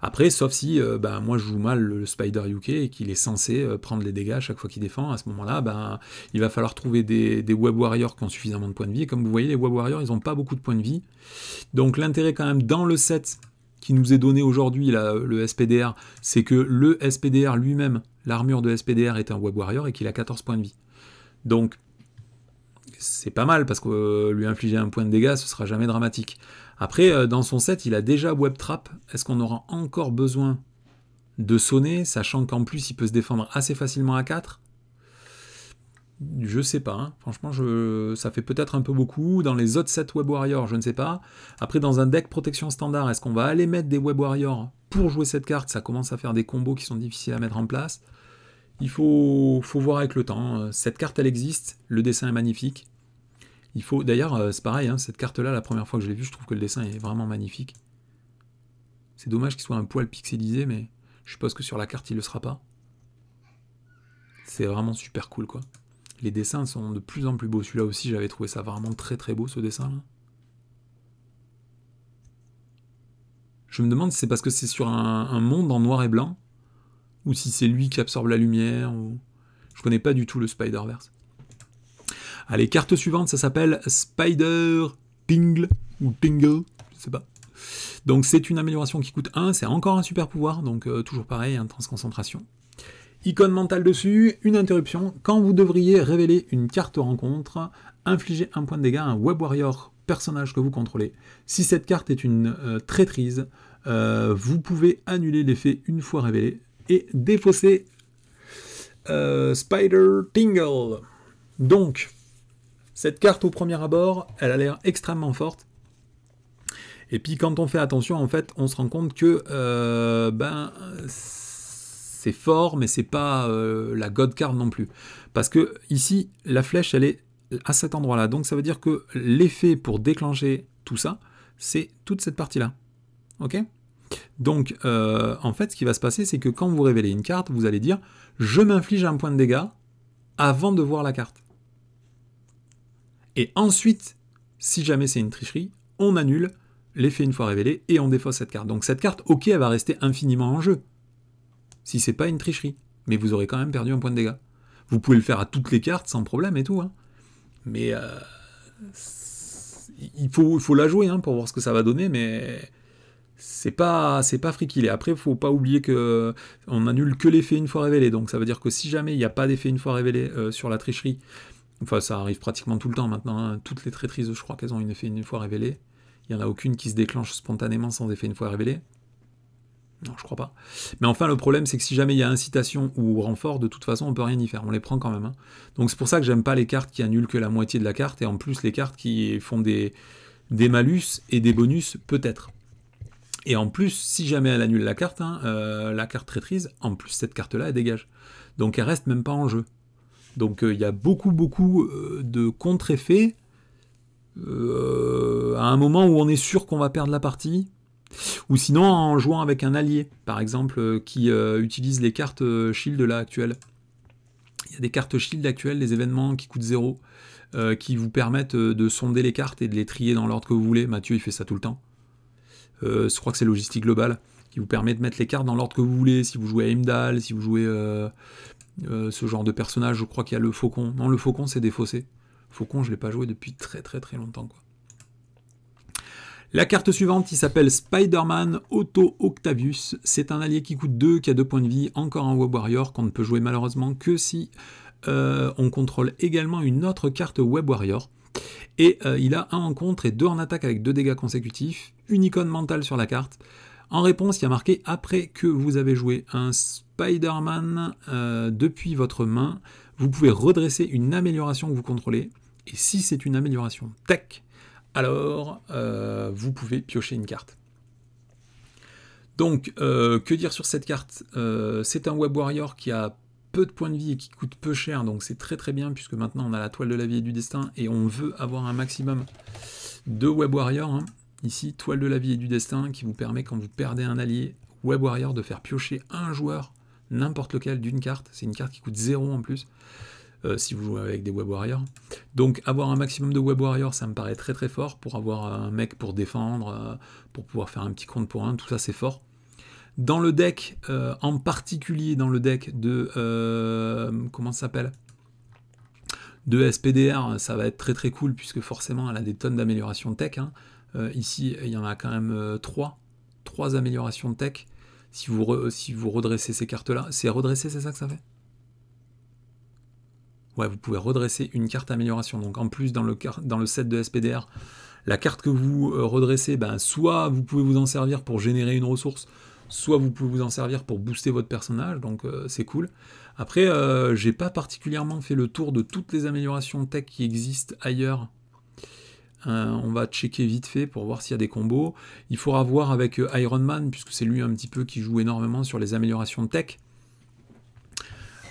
Après, sauf si bah, moi je joue mal le Spider UK et qu'il est censé prendre les dégâts à chaque fois qu'il défend, à ce moment-là, bah, il va falloir trouver des, des, Web Warriors qui ont suffisamment de points de vie. comme vous voyez, les Web Warriors, ils n'ont pas beaucoup de points de vie. Donc l'intérêt quand même dans le set qui nous est donné aujourd'hui, le SPDR, c'est que le SPDR lui-même, l'armure de SPDR est un Web Warrior et qu'il a 14 points de vie. Donc, c'est pas mal parce que euh, lui infliger un point de dégâts, ce sera jamais dramatique. Après, euh, dans son set, il a déjà Web Trap. Est-ce qu'on aura encore besoin de sonner, sachant qu'en plus, il peut se défendre assez facilement à 4 je sais pas. Hein. Franchement, ça fait peut-être un peu beaucoup. Dans les autres 7 Web Warriors, je ne sais pas. Après, dans un deck protection standard, est-ce qu'on va aller mettre des Web Warriors pour jouer cette carte Ça commence à faire des combos qui sont difficiles à mettre en place. Il faut, voir avec le temps. Euh, cette carte, elle existe. Le dessin est magnifique. Il faut, d'ailleurs, euh, c'est pareil. Hein, cette carte-là, la première fois que je l'ai vue, je trouve que le dessin est vraiment magnifique. C'est dommage qu'il soit un poil pixelisé, mais je suppose que sur la carte, il ne le sera pas. C'est vraiment super cool, quoi. Les dessins sont de plus en plus beaux. Celui-là aussi, j'avais trouvé ça vraiment très très beau ce dessin-là. Je me demande si c'est parce que c'est sur un, monde en noir et blanc, ou si c'est lui qui absorbe la lumière, ou... Je connais pas du tout le Spider-Verse. Allez, carte suivante, ça s'appelle Spider Pingle ou Tingle, je sais pas. Donc c'est une amélioration qui coûte 1, c'est encore un super pouvoir, donc euh, toujours pareil, intense hein, transconcentration. Icône mentale dessus, une interruption. Quand vous devriez révéler une carte rencontre, infligez un point de dégâts à un Web Warrior personnage que vous contrôlez. Si cette carte est une euh, traîtrise, euh, vous pouvez annuler l'effet une fois révélé et défausser euh, Spider Tingle. Donc, cette carte au premier abord, elle a l'air extrêmement forte. Et puis quand on fait attention, en fait, on se rend compte que ben c'est fort, mais c'est pas euh, la God Card non plus. Parce que ici, la flèche, elle est à cet endroit-là. Donc ça veut dire que l'effet pour déclencher tout ça, c'est toute cette partie-là. Ok Donc euh, en fait, ce qui va se passer, c'est que quand vous révélez une carte, vous allez dire je m'inflige un point de dégâts avant de voir la carte. Et ensuite, si jamais c'est une tricherie, on annule l'effet une fois révélé et on défausse cette carte. Donc cette carte, ok, elle va rester infiniment en jeu si c'est pas une tricherie. Mais vous aurez quand même perdu un point de dégâts. Vous pouvez le faire à toutes les cartes sans problème et tout. Hein. Mais euh, il, faut, il faut la jouer hein, pour voir ce que ça va donner, mais c'est pas c'est pas il Après, faut pas oublier que on annule que l'effet une fois révélé. Donc ça veut dire que si jamais il n'y a pas d'effet une fois révélé euh, sur la tricherie, enfin ça arrive pratiquement tout le temps maintenant. Hein. Toutes les traîtrises, je crois qu'elles ont une effet une fois révélé. Il n'y en a aucune qui se déclenche spontanément sans effet une fois révélé. Non, je crois pas. Mais enfin, le problème, c'est que si jamais il y a incitation ou renfort, de toute façon, on peut rien y faire. On les prend quand même. Hein. Donc c'est pour ça que j'aime pas les cartes qui annulent que la moitié de la carte, et en plus les cartes qui font des, des malus et des bonus, peut-être. Et en plus, si jamais elle annule la carte, hein, euh, la carte traîtrise, en plus cette carte-là, elle dégage. Donc elle reste même pas en jeu. Donc euh, il y a beaucoup, beaucoup euh, de contre-effets à un moment où on est sûr qu'on va perdre la partie, ou sinon en jouant avec un allié, par exemple, euh, qui euh, utilise les cartes euh, shield là actuelles. Il y a des cartes shield actuelles, des événements qui coûtent 0, qui vous permettent de sonder les cartes et de les trier dans l'ordre que vous voulez. Mathieu, il fait ça tout le temps. je crois que c'est logistique globale, qui vous permet de mettre les cartes dans l'ordre que vous voulez. Si vous jouez à Imdal, si vous jouez ce genre de personnage, je crois qu'il y a le faucon. Non, le faucon, c'est défaussé. Faucon, je ne l'ai pas joué depuis très très très longtemps. Quoi. La carte suivante, il s'appelle Spider-Man Auto Octavius. C'est un allié qui coûte 2, qui a 2 points de vie, encore un Web Warrior qu'on ne peut jouer malheureusement que si euh, on contrôle également une autre carte Web Warrior. Et euh, il a un en contre et deux en attaque avec deux dégâts consécutifs, une icône mentale sur la carte. En réponse, il y a marqué après que vous avez joué un Spider-Man euh, depuis votre main, vous pouvez redresser une amélioration que vous contrôlez. Et si c'est une amélioration tech alors euh, vous pouvez piocher une carte. Donc, euh, que dire sur cette carte euh, C'est un Web Warrior qui a peu de points de vie et qui coûte peu cher, donc c'est très très bien, puisque maintenant on a la toile de la vie et du destin, et on veut avoir un maximum de Web Warrior. Hein. Ici, toile de la vie et du destin, qui vous permet, quand vous perdez un allié Web Warrior, de faire piocher un joueur, n'importe lequel, d'une carte. C'est une carte qui coûte 0 en plus. Euh, si vous jouez avec des Web Warriors. Donc avoir un maximum de Web Warriors, ça me paraît très très fort pour avoir euh, un mec pour défendre, euh, pour pouvoir faire un petit compte pour un, tout ça c'est fort. Dans le deck, en particulier dans le deck de... comment ça s'appelle de SPDR, ça va être très très cool puisque forcément elle a des tonnes d'améliorations tech. Hein. ici, il y en a quand même 3, trois améliorations tech. Si vous, si vous redressez ces cartes-là, c'est redresser, c'est ça que ça fait vous pouvez redresser une carte amélioration. Donc en plus, dans le, dans le set de SPDR, la carte que vous euh, redressez, ben, soit vous pouvez vous en servir pour générer une ressource, soit vous pouvez vous en servir pour booster votre personnage, donc euh, c'est cool. Après, je euh, j'ai pas particulièrement fait le tour de toutes les améliorations tech qui existent ailleurs. on va checker vite fait pour voir s'il y a des combos. Il faudra voir avec Iron Man, puisque c'est lui un petit peu qui joue énormément sur les améliorations tech.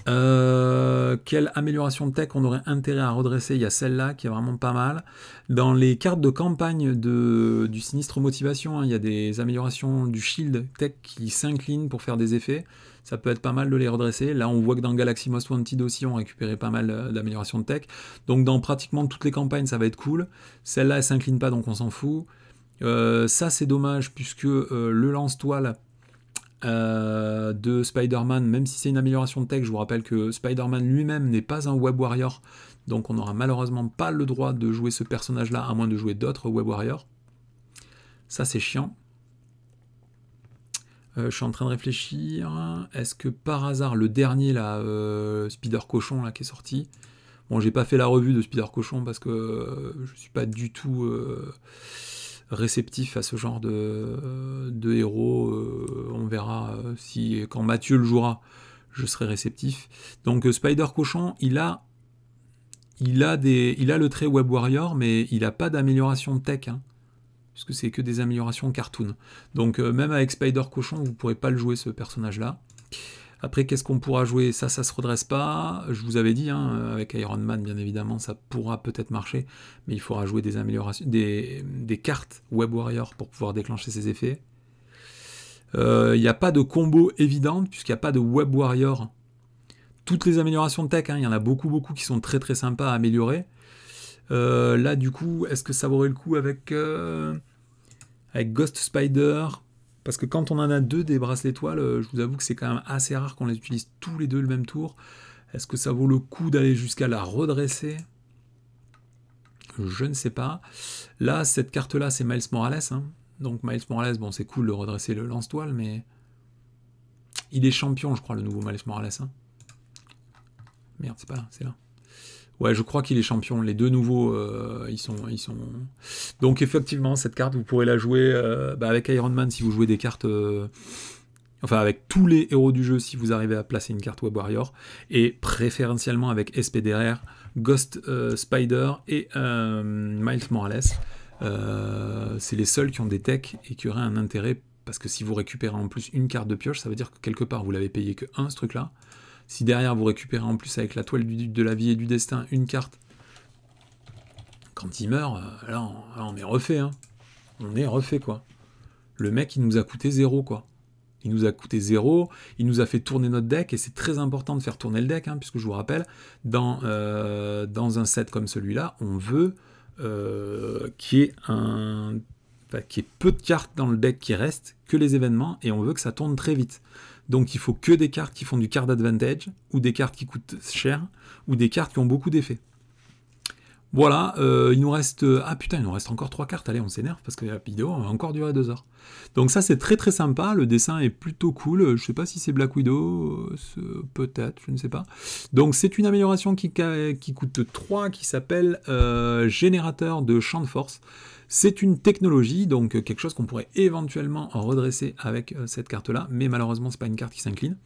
Euh, quelle amélioration de tech on aurait intérêt à redresser Il y a celle-là qui est vraiment pas mal. Dans les cartes de campagne de, du sinistre motivation, hein, il y a des améliorations du shield tech qui s'inclinent pour faire des effets. Ça peut être pas mal de les redresser. Là, on voit que dans Galaxy Most Wanted aussi, on récupérait pas mal euh, d'améliorations de tech. Donc, dans pratiquement toutes les campagnes, ça va être cool. Celle-là, elle s'incline pas, donc on s'en fout. Euh, ça, c'est dommage, puisque le lance-toile euh, de Spider-Man, même si c'est une amélioration de texte, je vous rappelle que Spider-Man lui-même n'est pas un Web Warrior, donc on n'aura malheureusement pas le droit de jouer ce personnage-là, à moins de jouer d'autres Web Warriors. Ça c'est chiant. Euh, je suis en train de réfléchir. Est-ce que par hasard le dernier là, euh, Spider Cochon là qui est sorti, Bon, j'ai pas fait la revue de Spider Cochon parce que je suis pas du tout réceptif à ce genre de, euh, héros. Euh, on verra euh, si quand Mathieu le jouera, je serai réceptif. Donc Spider Cochon, il a, il a, des, il a le trait Web Warrior, mais il n'a pas d'amélioration tech. Hein, puisque c'est que des améliorations cartoon. Donc même avec Spider Cochon, vous ne pourrez pas le jouer ce personnage-là. Après, qu'est-ce qu'on pourra jouer Ça, ça se redresse pas. Je vous avais dit, hein, avec Iron Man, bien évidemment, ça pourra peut-être marcher, mais il faudra jouer des améliorations, des, cartes Web Warrior pour pouvoir déclencher ses effets. Euh, il n'y a pas de combo évidente, puisqu'il n'y a pas de Web Warrior. Toutes les améliorations de tech, hein, il y en a beaucoup, beaucoup qui sont très, très sympas à améliorer. Euh, là, du coup, est-ce que ça vaudrait le coup avec, euh, avec Ghost Spider parce que quand on en a deux des bracelets toiles, euh, je vous avoue que c'est quand même assez rare qu'on les utilise tous les deux le même tour. Est-ce que ça vaut le coup d'aller jusqu'à la redresser Je ne sais pas. Là, cette carte-là, c'est Miles Morales. Hein. Donc Miles Morales, bon, c'est cool de redresser le lance-toile, mais... Il est champion, je crois, le nouveau Miles Morales. Hein. Merde, c'est pas là, c'est là. Ouais, je crois qu'il est champion. Les deux nouveaux, euh, ils, sont, ils sont. Donc, effectivement, cette carte, vous pourrez la jouer euh, bah, avec Iron Man si vous jouez des cartes. Euh, enfin, avec tous les héros du jeu si vous arrivez à placer une carte Web Warrior. Et préférentiellement avec SPDR, Ghost Spider et Miles Morales. C'est les seuls qui ont des techs et qui auraient un intérêt. Parce que si vous récupérez en plus une carte de pioche, ça veut dire que quelque part vous l'avez payé que un ce truc-là. Si derrière vous récupérez en plus avec la toile du, de la vie et du destin une carte, quand il meurt, euh, là on, est refait. Hein. On est refait quoi. Le mec il nous a coûté zéro quoi. Il nous a coûté zéro, il nous a fait tourner notre deck, et c'est très important de faire tourner le deck, hein, puisque je vous rappelle, dans, euh, dans un set comme celui-là, on veut euh, qu'il un... qu'il y ait peu de cartes dans le deck qui restent, que les événements, et on veut que ça tourne très vite. Donc il faut que des cartes qui font du card advantage, ou des cartes qui coûtent cher, ou des cartes qui ont beaucoup d'effets. Voilà, euh, il nous reste... Euh, ah putain, il nous reste encore trois cartes, allez, on s'énerve, parce que la vidéo va encore durer deux heures. Donc ça, c'est très très sympa, le dessin est plutôt cool, je sais pas si c'est Black Widow, euh, peut-être, je ne sais pas. Donc c'est une amélioration qui, coûte 3, qui s'appelle Générateur de champ de force. C'est une technologie, donc euh, quelque chose qu'on pourrait éventuellement redresser avec euh, cette carte-là, mais malheureusement, ce n'est pas une carte qui s'incline.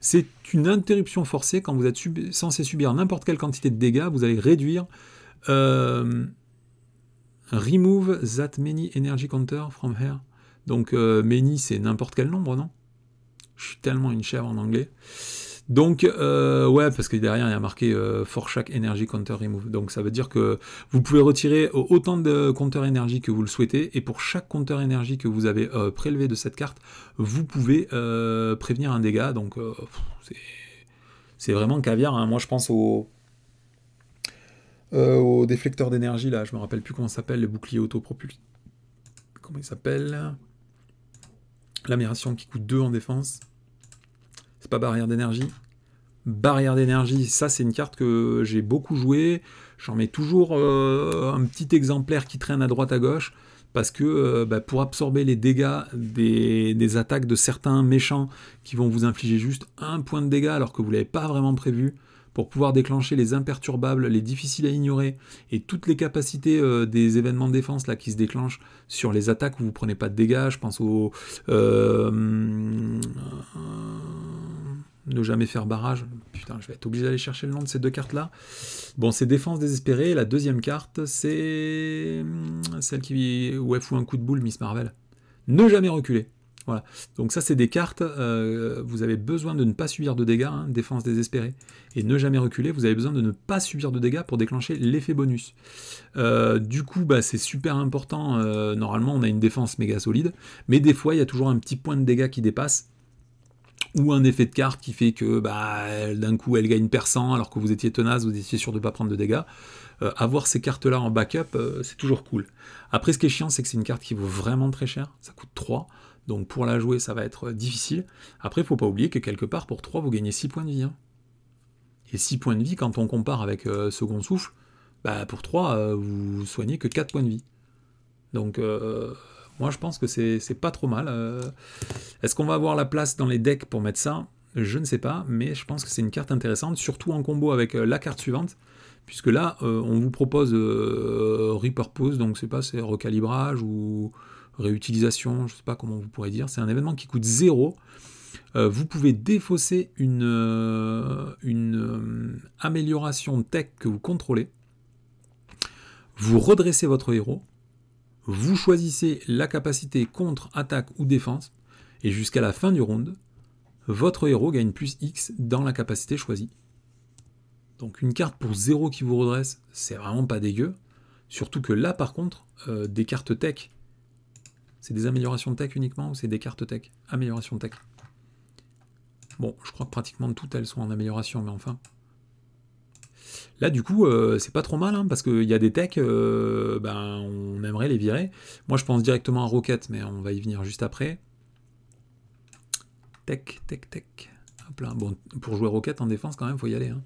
C'est une interruption forcée. Quand vous êtes censé subir n'importe quelle quantité de dégâts, vous allez réduire... Euh, remove that many energy counter from here. Donc, many, c'est n'importe quel nombre, non Je suis tellement une chèvre en anglais. Donc, euh, ouais, parce que derrière, il y a marqué euh, for chaque energy counter remove. Donc, ça veut dire que vous pouvez retirer euh, autant de compteurs énergie que vous le souhaitez. Et pour chaque compteur énergie que vous avez prélevé de cette carte, vous pouvez prévenir un dégât. Donc, c'est vraiment caviar. Hein. Moi, je pense au, déflecteur d'énergie, là. Je me rappelle plus comment ça s'appelle, Le bouclier autopropulsé. Comment il s'appelle L'amération qui coûte 2 en défense pas barrière d'énergie Barrière d'énergie, ça c'est une carte que j'ai beaucoup joué, J'en mets toujours euh, un petit exemplaire qui traîne à droite à gauche. Parce que euh, bah, pour absorber les dégâts des, attaques de certains méchants qui vont vous infliger juste un point de dégâts alors que vous ne l'avez pas vraiment prévu, pour pouvoir déclencher les imperturbables, les difficiles à ignorer et toutes les capacités euh, des événements de défense là, qui se déclenchent sur les attaques où vous prenez pas de dégâts. Je pense au hum, ne jamais faire barrage. Putain, je vais être obligé d'aller chercher le nom de ces deux cartes-là. Bon, c'est défense désespérée. La deuxième carte, c'est hum, celle qui où elle un coup de boule, Miss Marvel. Ne jamais reculer. Voilà. Donc ça, c'est des cartes. Euh, vous avez besoin de ne pas subir de dégâts, hein, défense désespérée. Et ne jamais reculer, vous avez besoin de ne pas subir de dégâts pour déclencher l'effet bonus. Euh, du coup, bah, c'est super important. Euh, normalement, on a une défense méga solide. Mais des fois, il y a toujours un petit point de dégâts qui dépasse ou un effet de carte qui fait que bah, d'un coup elle gagne perçant alors que vous étiez tenace, vous étiez sûr de ne pas prendre de dégâts. Euh, avoir ces cartes-là en backup, euh, c'est toujours cool. Après, ce qui est chiant, c'est que c'est une carte qui vaut vraiment très cher, ça coûte 3, donc pour la jouer, ça va être euh, difficile. Après, il faut pas oublier que quelque part, pour 3, vous gagnez 6 points de vie. Hein. Et 6 points de vie, quand on compare avec Second Souffle, bah, pour 3, vous soignez que 4 points de vie. Donc moi, je pense que c'est pas trop mal. Euh, est-ce qu'on va avoir la place dans les decks pour mettre ça Je ne sais pas, mais je pense que c'est une carte intéressante, surtout en combo avec euh, la carte suivante, puisque là, euh, on vous propose repurpose, donc c'est pas c'est recalibrage ou réutilisation, je sais pas comment vous pourrez dire. C'est un événement qui coûte zéro vous pouvez défausser une, une amélioration tech que vous contrôlez. Vous redressez votre héros vous choisissez la capacité contre, attaque ou défense, et jusqu'à la fin du round, votre héros gagne plus X dans la capacité choisie. Donc une carte pour 0 qui vous redresse, c'est vraiment pas dégueu. Surtout que là, par contre, euh, des cartes tech, c'est des améliorations tech uniquement ou c'est des cartes tech Amélioration tech. Bon, je crois que pratiquement toutes elles sont en amélioration, mais enfin, Là, du coup, euh, c'est pas trop mal, hein, parce qu'il y a des techs, euh, ben, on aimerait les virer. Moi, je pense directement à Rocket, mais on va y venir juste après. Tech, tech, tech bon, pour jouer Rocket en défense, quand même, faut y aller. Hein.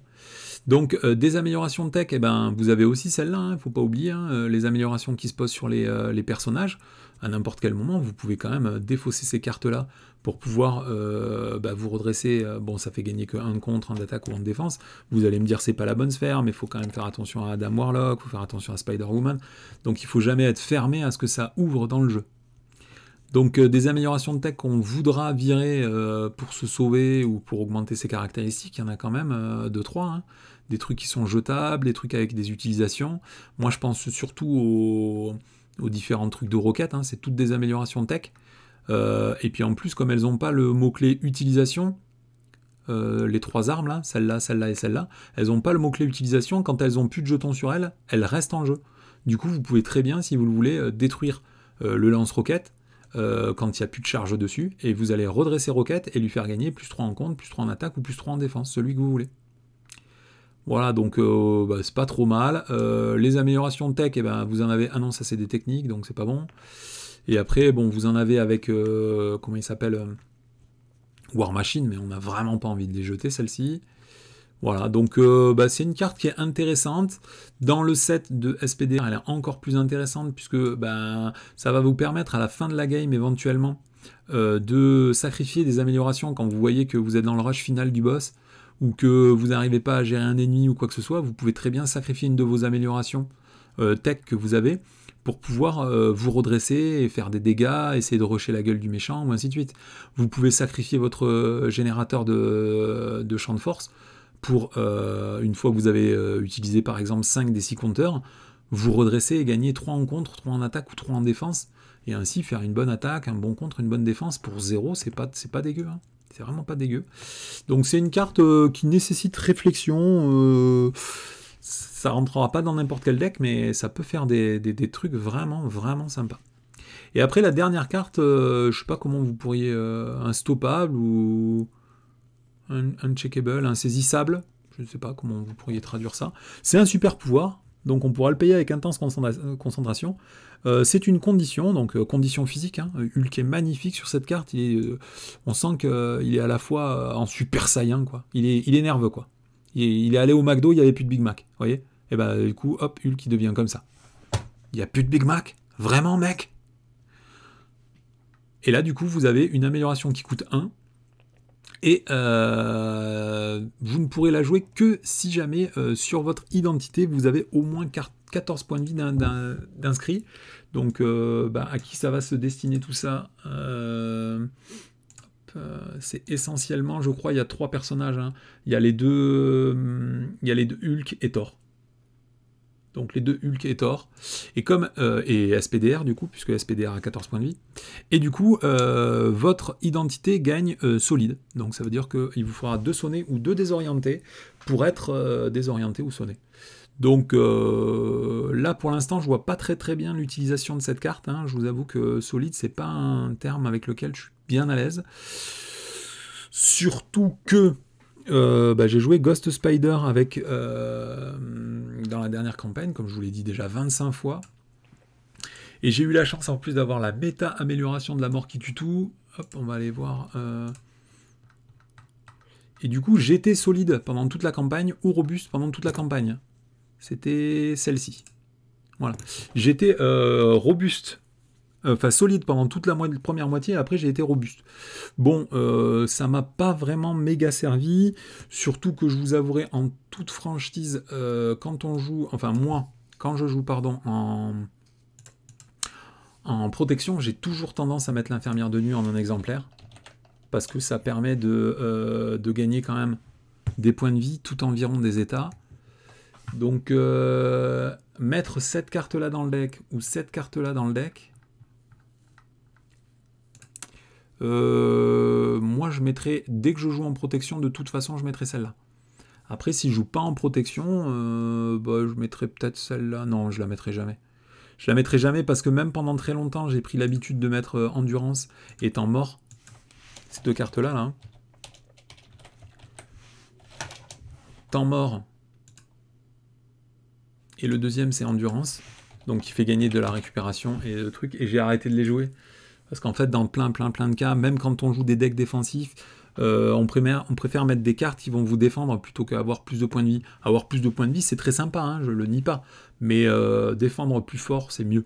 Donc, euh, des améliorations de tech, eh ben, vous avez aussi celle-là, ne hein, faut pas oublier, hein, euh, les améliorations qui se posent sur euh, les, personnages. À n'importe quel moment, vous pouvez quand même défausser ces cartes-là pour pouvoir bah, vous redresser. Bon, ça fait gagner que un contre, un d'attaque ou un de défense. Vous allez me dire, c'est pas la bonne sphère, mais il faut quand même faire attention à Adam Warlock, il faut faire attention à Spider-Woman. Donc, il ne faut jamais être fermé à ce que ça ouvre dans le jeu. Donc euh, des améliorations de tech qu'on voudra virer euh, pour se sauver ou pour augmenter ses caractéristiques, il y en a quand même 2-3. Euh, hein. Des trucs qui sont jetables, des trucs avec des utilisations. Moi je pense surtout aux, différents trucs de roquettes. Hein. c'est toutes des améliorations de tech. et puis en plus, comme elles n'ont pas le mot-clé utilisation, les trois armes là, celle-là, celle-là et celle-là, elles n'ont pas le mot-clé utilisation, quand elles n'ont plus de jetons sur elles, elles restent en jeu. Du coup, vous pouvez très bien, si vous le voulez, détruire le lance-roquette euh, quand il n'y a plus de charge dessus, et vous allez redresser Rocket et lui faire gagner plus 3 en compte, plus 3 en attaque ou plus 3 en défense, celui que vous voulez. Voilà, donc euh, bah, c'est pas trop mal. Euh, les améliorations de tech, eh ben, vous en avez ah non ça c'est des techniques, donc c'est pas bon. Et après, bon, vous en avez avec, comment il s'appelle War Machine, mais on n'a vraiment pas envie de les jeter, celle-ci. Voilà, donc euh, bah, c'est une carte qui est intéressante. Dans le set de SPDR, elle est encore plus intéressante puisque bah, ça va vous permettre à la fin de la game éventuellement euh, de sacrifier des améliorations quand vous voyez que vous êtes dans le rush final du boss ou que vous n'arrivez pas à gérer un ennemi ou quoi que ce soit. Vous pouvez très bien sacrifier une de vos améliorations euh, tech que vous avez pour pouvoir vous redresser et faire des dégâts, essayer de rusher la gueule du méchant, ou ainsi de suite. Vous pouvez sacrifier votre générateur de, champ de force pour euh, une fois que vous avez euh, utilisé par exemple 5 des 6 compteurs, vous redressez et gagnez 3 en contre, 3 en attaque ou 3 en défense, et ainsi faire une bonne attaque, un bon contre, une bonne défense pour 0, c'est pas, pas dégueu. Hein. C'est vraiment pas dégueu. Donc c'est une carte euh, qui nécessite réflexion. ça rentrera pas dans n'importe quel deck, mais ça peut faire des, des, trucs vraiment, vraiment sympas. Et après la dernière carte, je sais pas comment vous pourriez. un stoppable ou un uncheckable, insaisissable, je ne sais pas comment vous pourriez traduire ça. C'est un super pouvoir, donc on pourra le payer avec intense concentration. Euh, c'est une condition, donc euh, condition physique. Hein. Euh, Hulk est magnifique sur cette carte. on sent qu'il est à la fois en super saiyan, quoi. Il est, il est nerveux, quoi. Il est, allé au McDo, il n'y avait plus de Big Mac. voyez Et eh bah, ben, du coup, hop, Hulk, devient comme ça. Il n'y a plus de Big Mac Vraiment, mec Et là, du coup, vous avez une amélioration qui coûte 1 et euh, vous ne pourrez la jouer que si jamais euh, sur votre identité vous avez au moins 14 points de vie d'inscrit. Donc euh, bah, à qui ça va se destiner tout ça C'est essentiellement, je crois, il y a trois personnages. Hein. Il, y a les deux, hum, il y a les deux Hulk et Thor donc les deux Hulk et Thor, et comme euh, SPDR du coup, puisque SPDR a 14 points de vie, et du coup euh, votre identité gagne euh, solide. Donc ça veut dire qu'il vous faudra deux sonnés ou deux désorientés pour être désorienté ou sonné. Donc là pour l'instant je vois pas très très bien l'utilisation de cette carte. Hein. Je vous avoue que solide c'est pas un terme avec lequel je suis bien à l'aise. Surtout que euh, bah, j'ai joué Ghost Spider avec euh, dans la dernière campagne, comme je vous l'ai dit déjà 25 fois. Et j'ai eu la chance en plus d'avoir la méta amélioration de la mort qui tue tout. Hop, on va aller voir. Euh. Et du coup, j'étais solide pendant toute la campagne ou robuste pendant toute la campagne. C'était celle-ci. Voilà. J'étais robuste euh, enfin solide pendant toute la, première moitié, et après j'ai été robuste. Bon, euh, ça m'a pas vraiment méga servi, surtout que je vous avouerai en toute franchise, euh, quand on joue, enfin moi, quand je joue, pardon, en, en protection, j'ai toujours tendance à mettre l'infirmière de nuit en un exemplaire, parce que ça permet de, de gagner quand même des points de vie tout environ des états. Donc mettre cette carte là dans le deck ou cette carte là dans le deck, Euh, moi, je mettrai, dès que je joue en protection, de toute façon, je mettrai celle-là. Après, si je joue pas en protection, euh, bah, je mettrai peut-être celle-là. Non, je la mettrai jamais. Je la mettrai jamais parce que même pendant très longtemps, j'ai pris l'habitude de mettre euh, endurance et temps mort. Ces deux cartes-là, là. Hein. Temps mort. Et le deuxième, c'est endurance. Donc, qui fait gagner de la récupération et le truc. Et j'ai arrêté de les jouer. Parce qu'en fait, dans plein, plein, plein de cas, même quand on joue des decks défensifs, euh, on, préfère, mettre des cartes qui vont vous défendre plutôt qu'avoir plus de points de vie. Avoir plus de points de vie, c'est très sympa, je hein, je le nie pas. Mais euh, défendre plus fort, c'est mieux.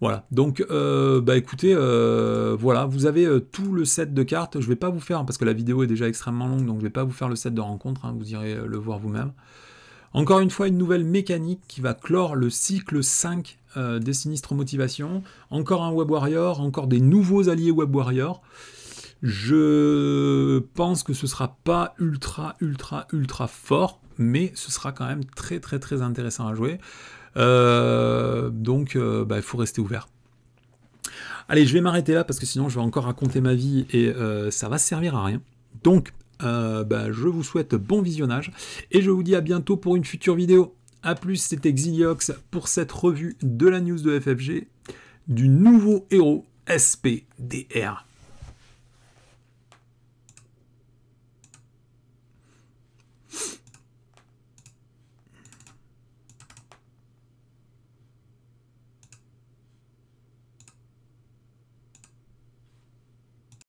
Voilà, donc euh, bah écoutez, voilà, vous avez tout le set de cartes. Je ne vais pas vous faire, parce que la vidéo est déjà extrêmement longue, donc je ne vais pas vous faire le set de rencontres, hein. vous irez le voir vous-même. Encore une fois, une nouvelle mécanique qui va clore le cycle 5 euh, des sinistres motivations. Encore un Web Warrior, encore des nouveaux alliés Web Warrior. Je pense que ce sera pas ultra, ultra, ultra fort, mais ce sera quand même très, très, très intéressant à jouer. Euh, donc, euh, bah, il faut rester ouvert. Allez, je vais m'arrêter là parce que sinon je vais encore raconter ma vie et ça va servir à rien. Donc, euh, bah, je vous souhaite bon visionnage et je vous dis à bientôt pour une future vidéo. A plus, c'était Xiliox pour cette revue de la news de FFG du nouveau héros SPDR.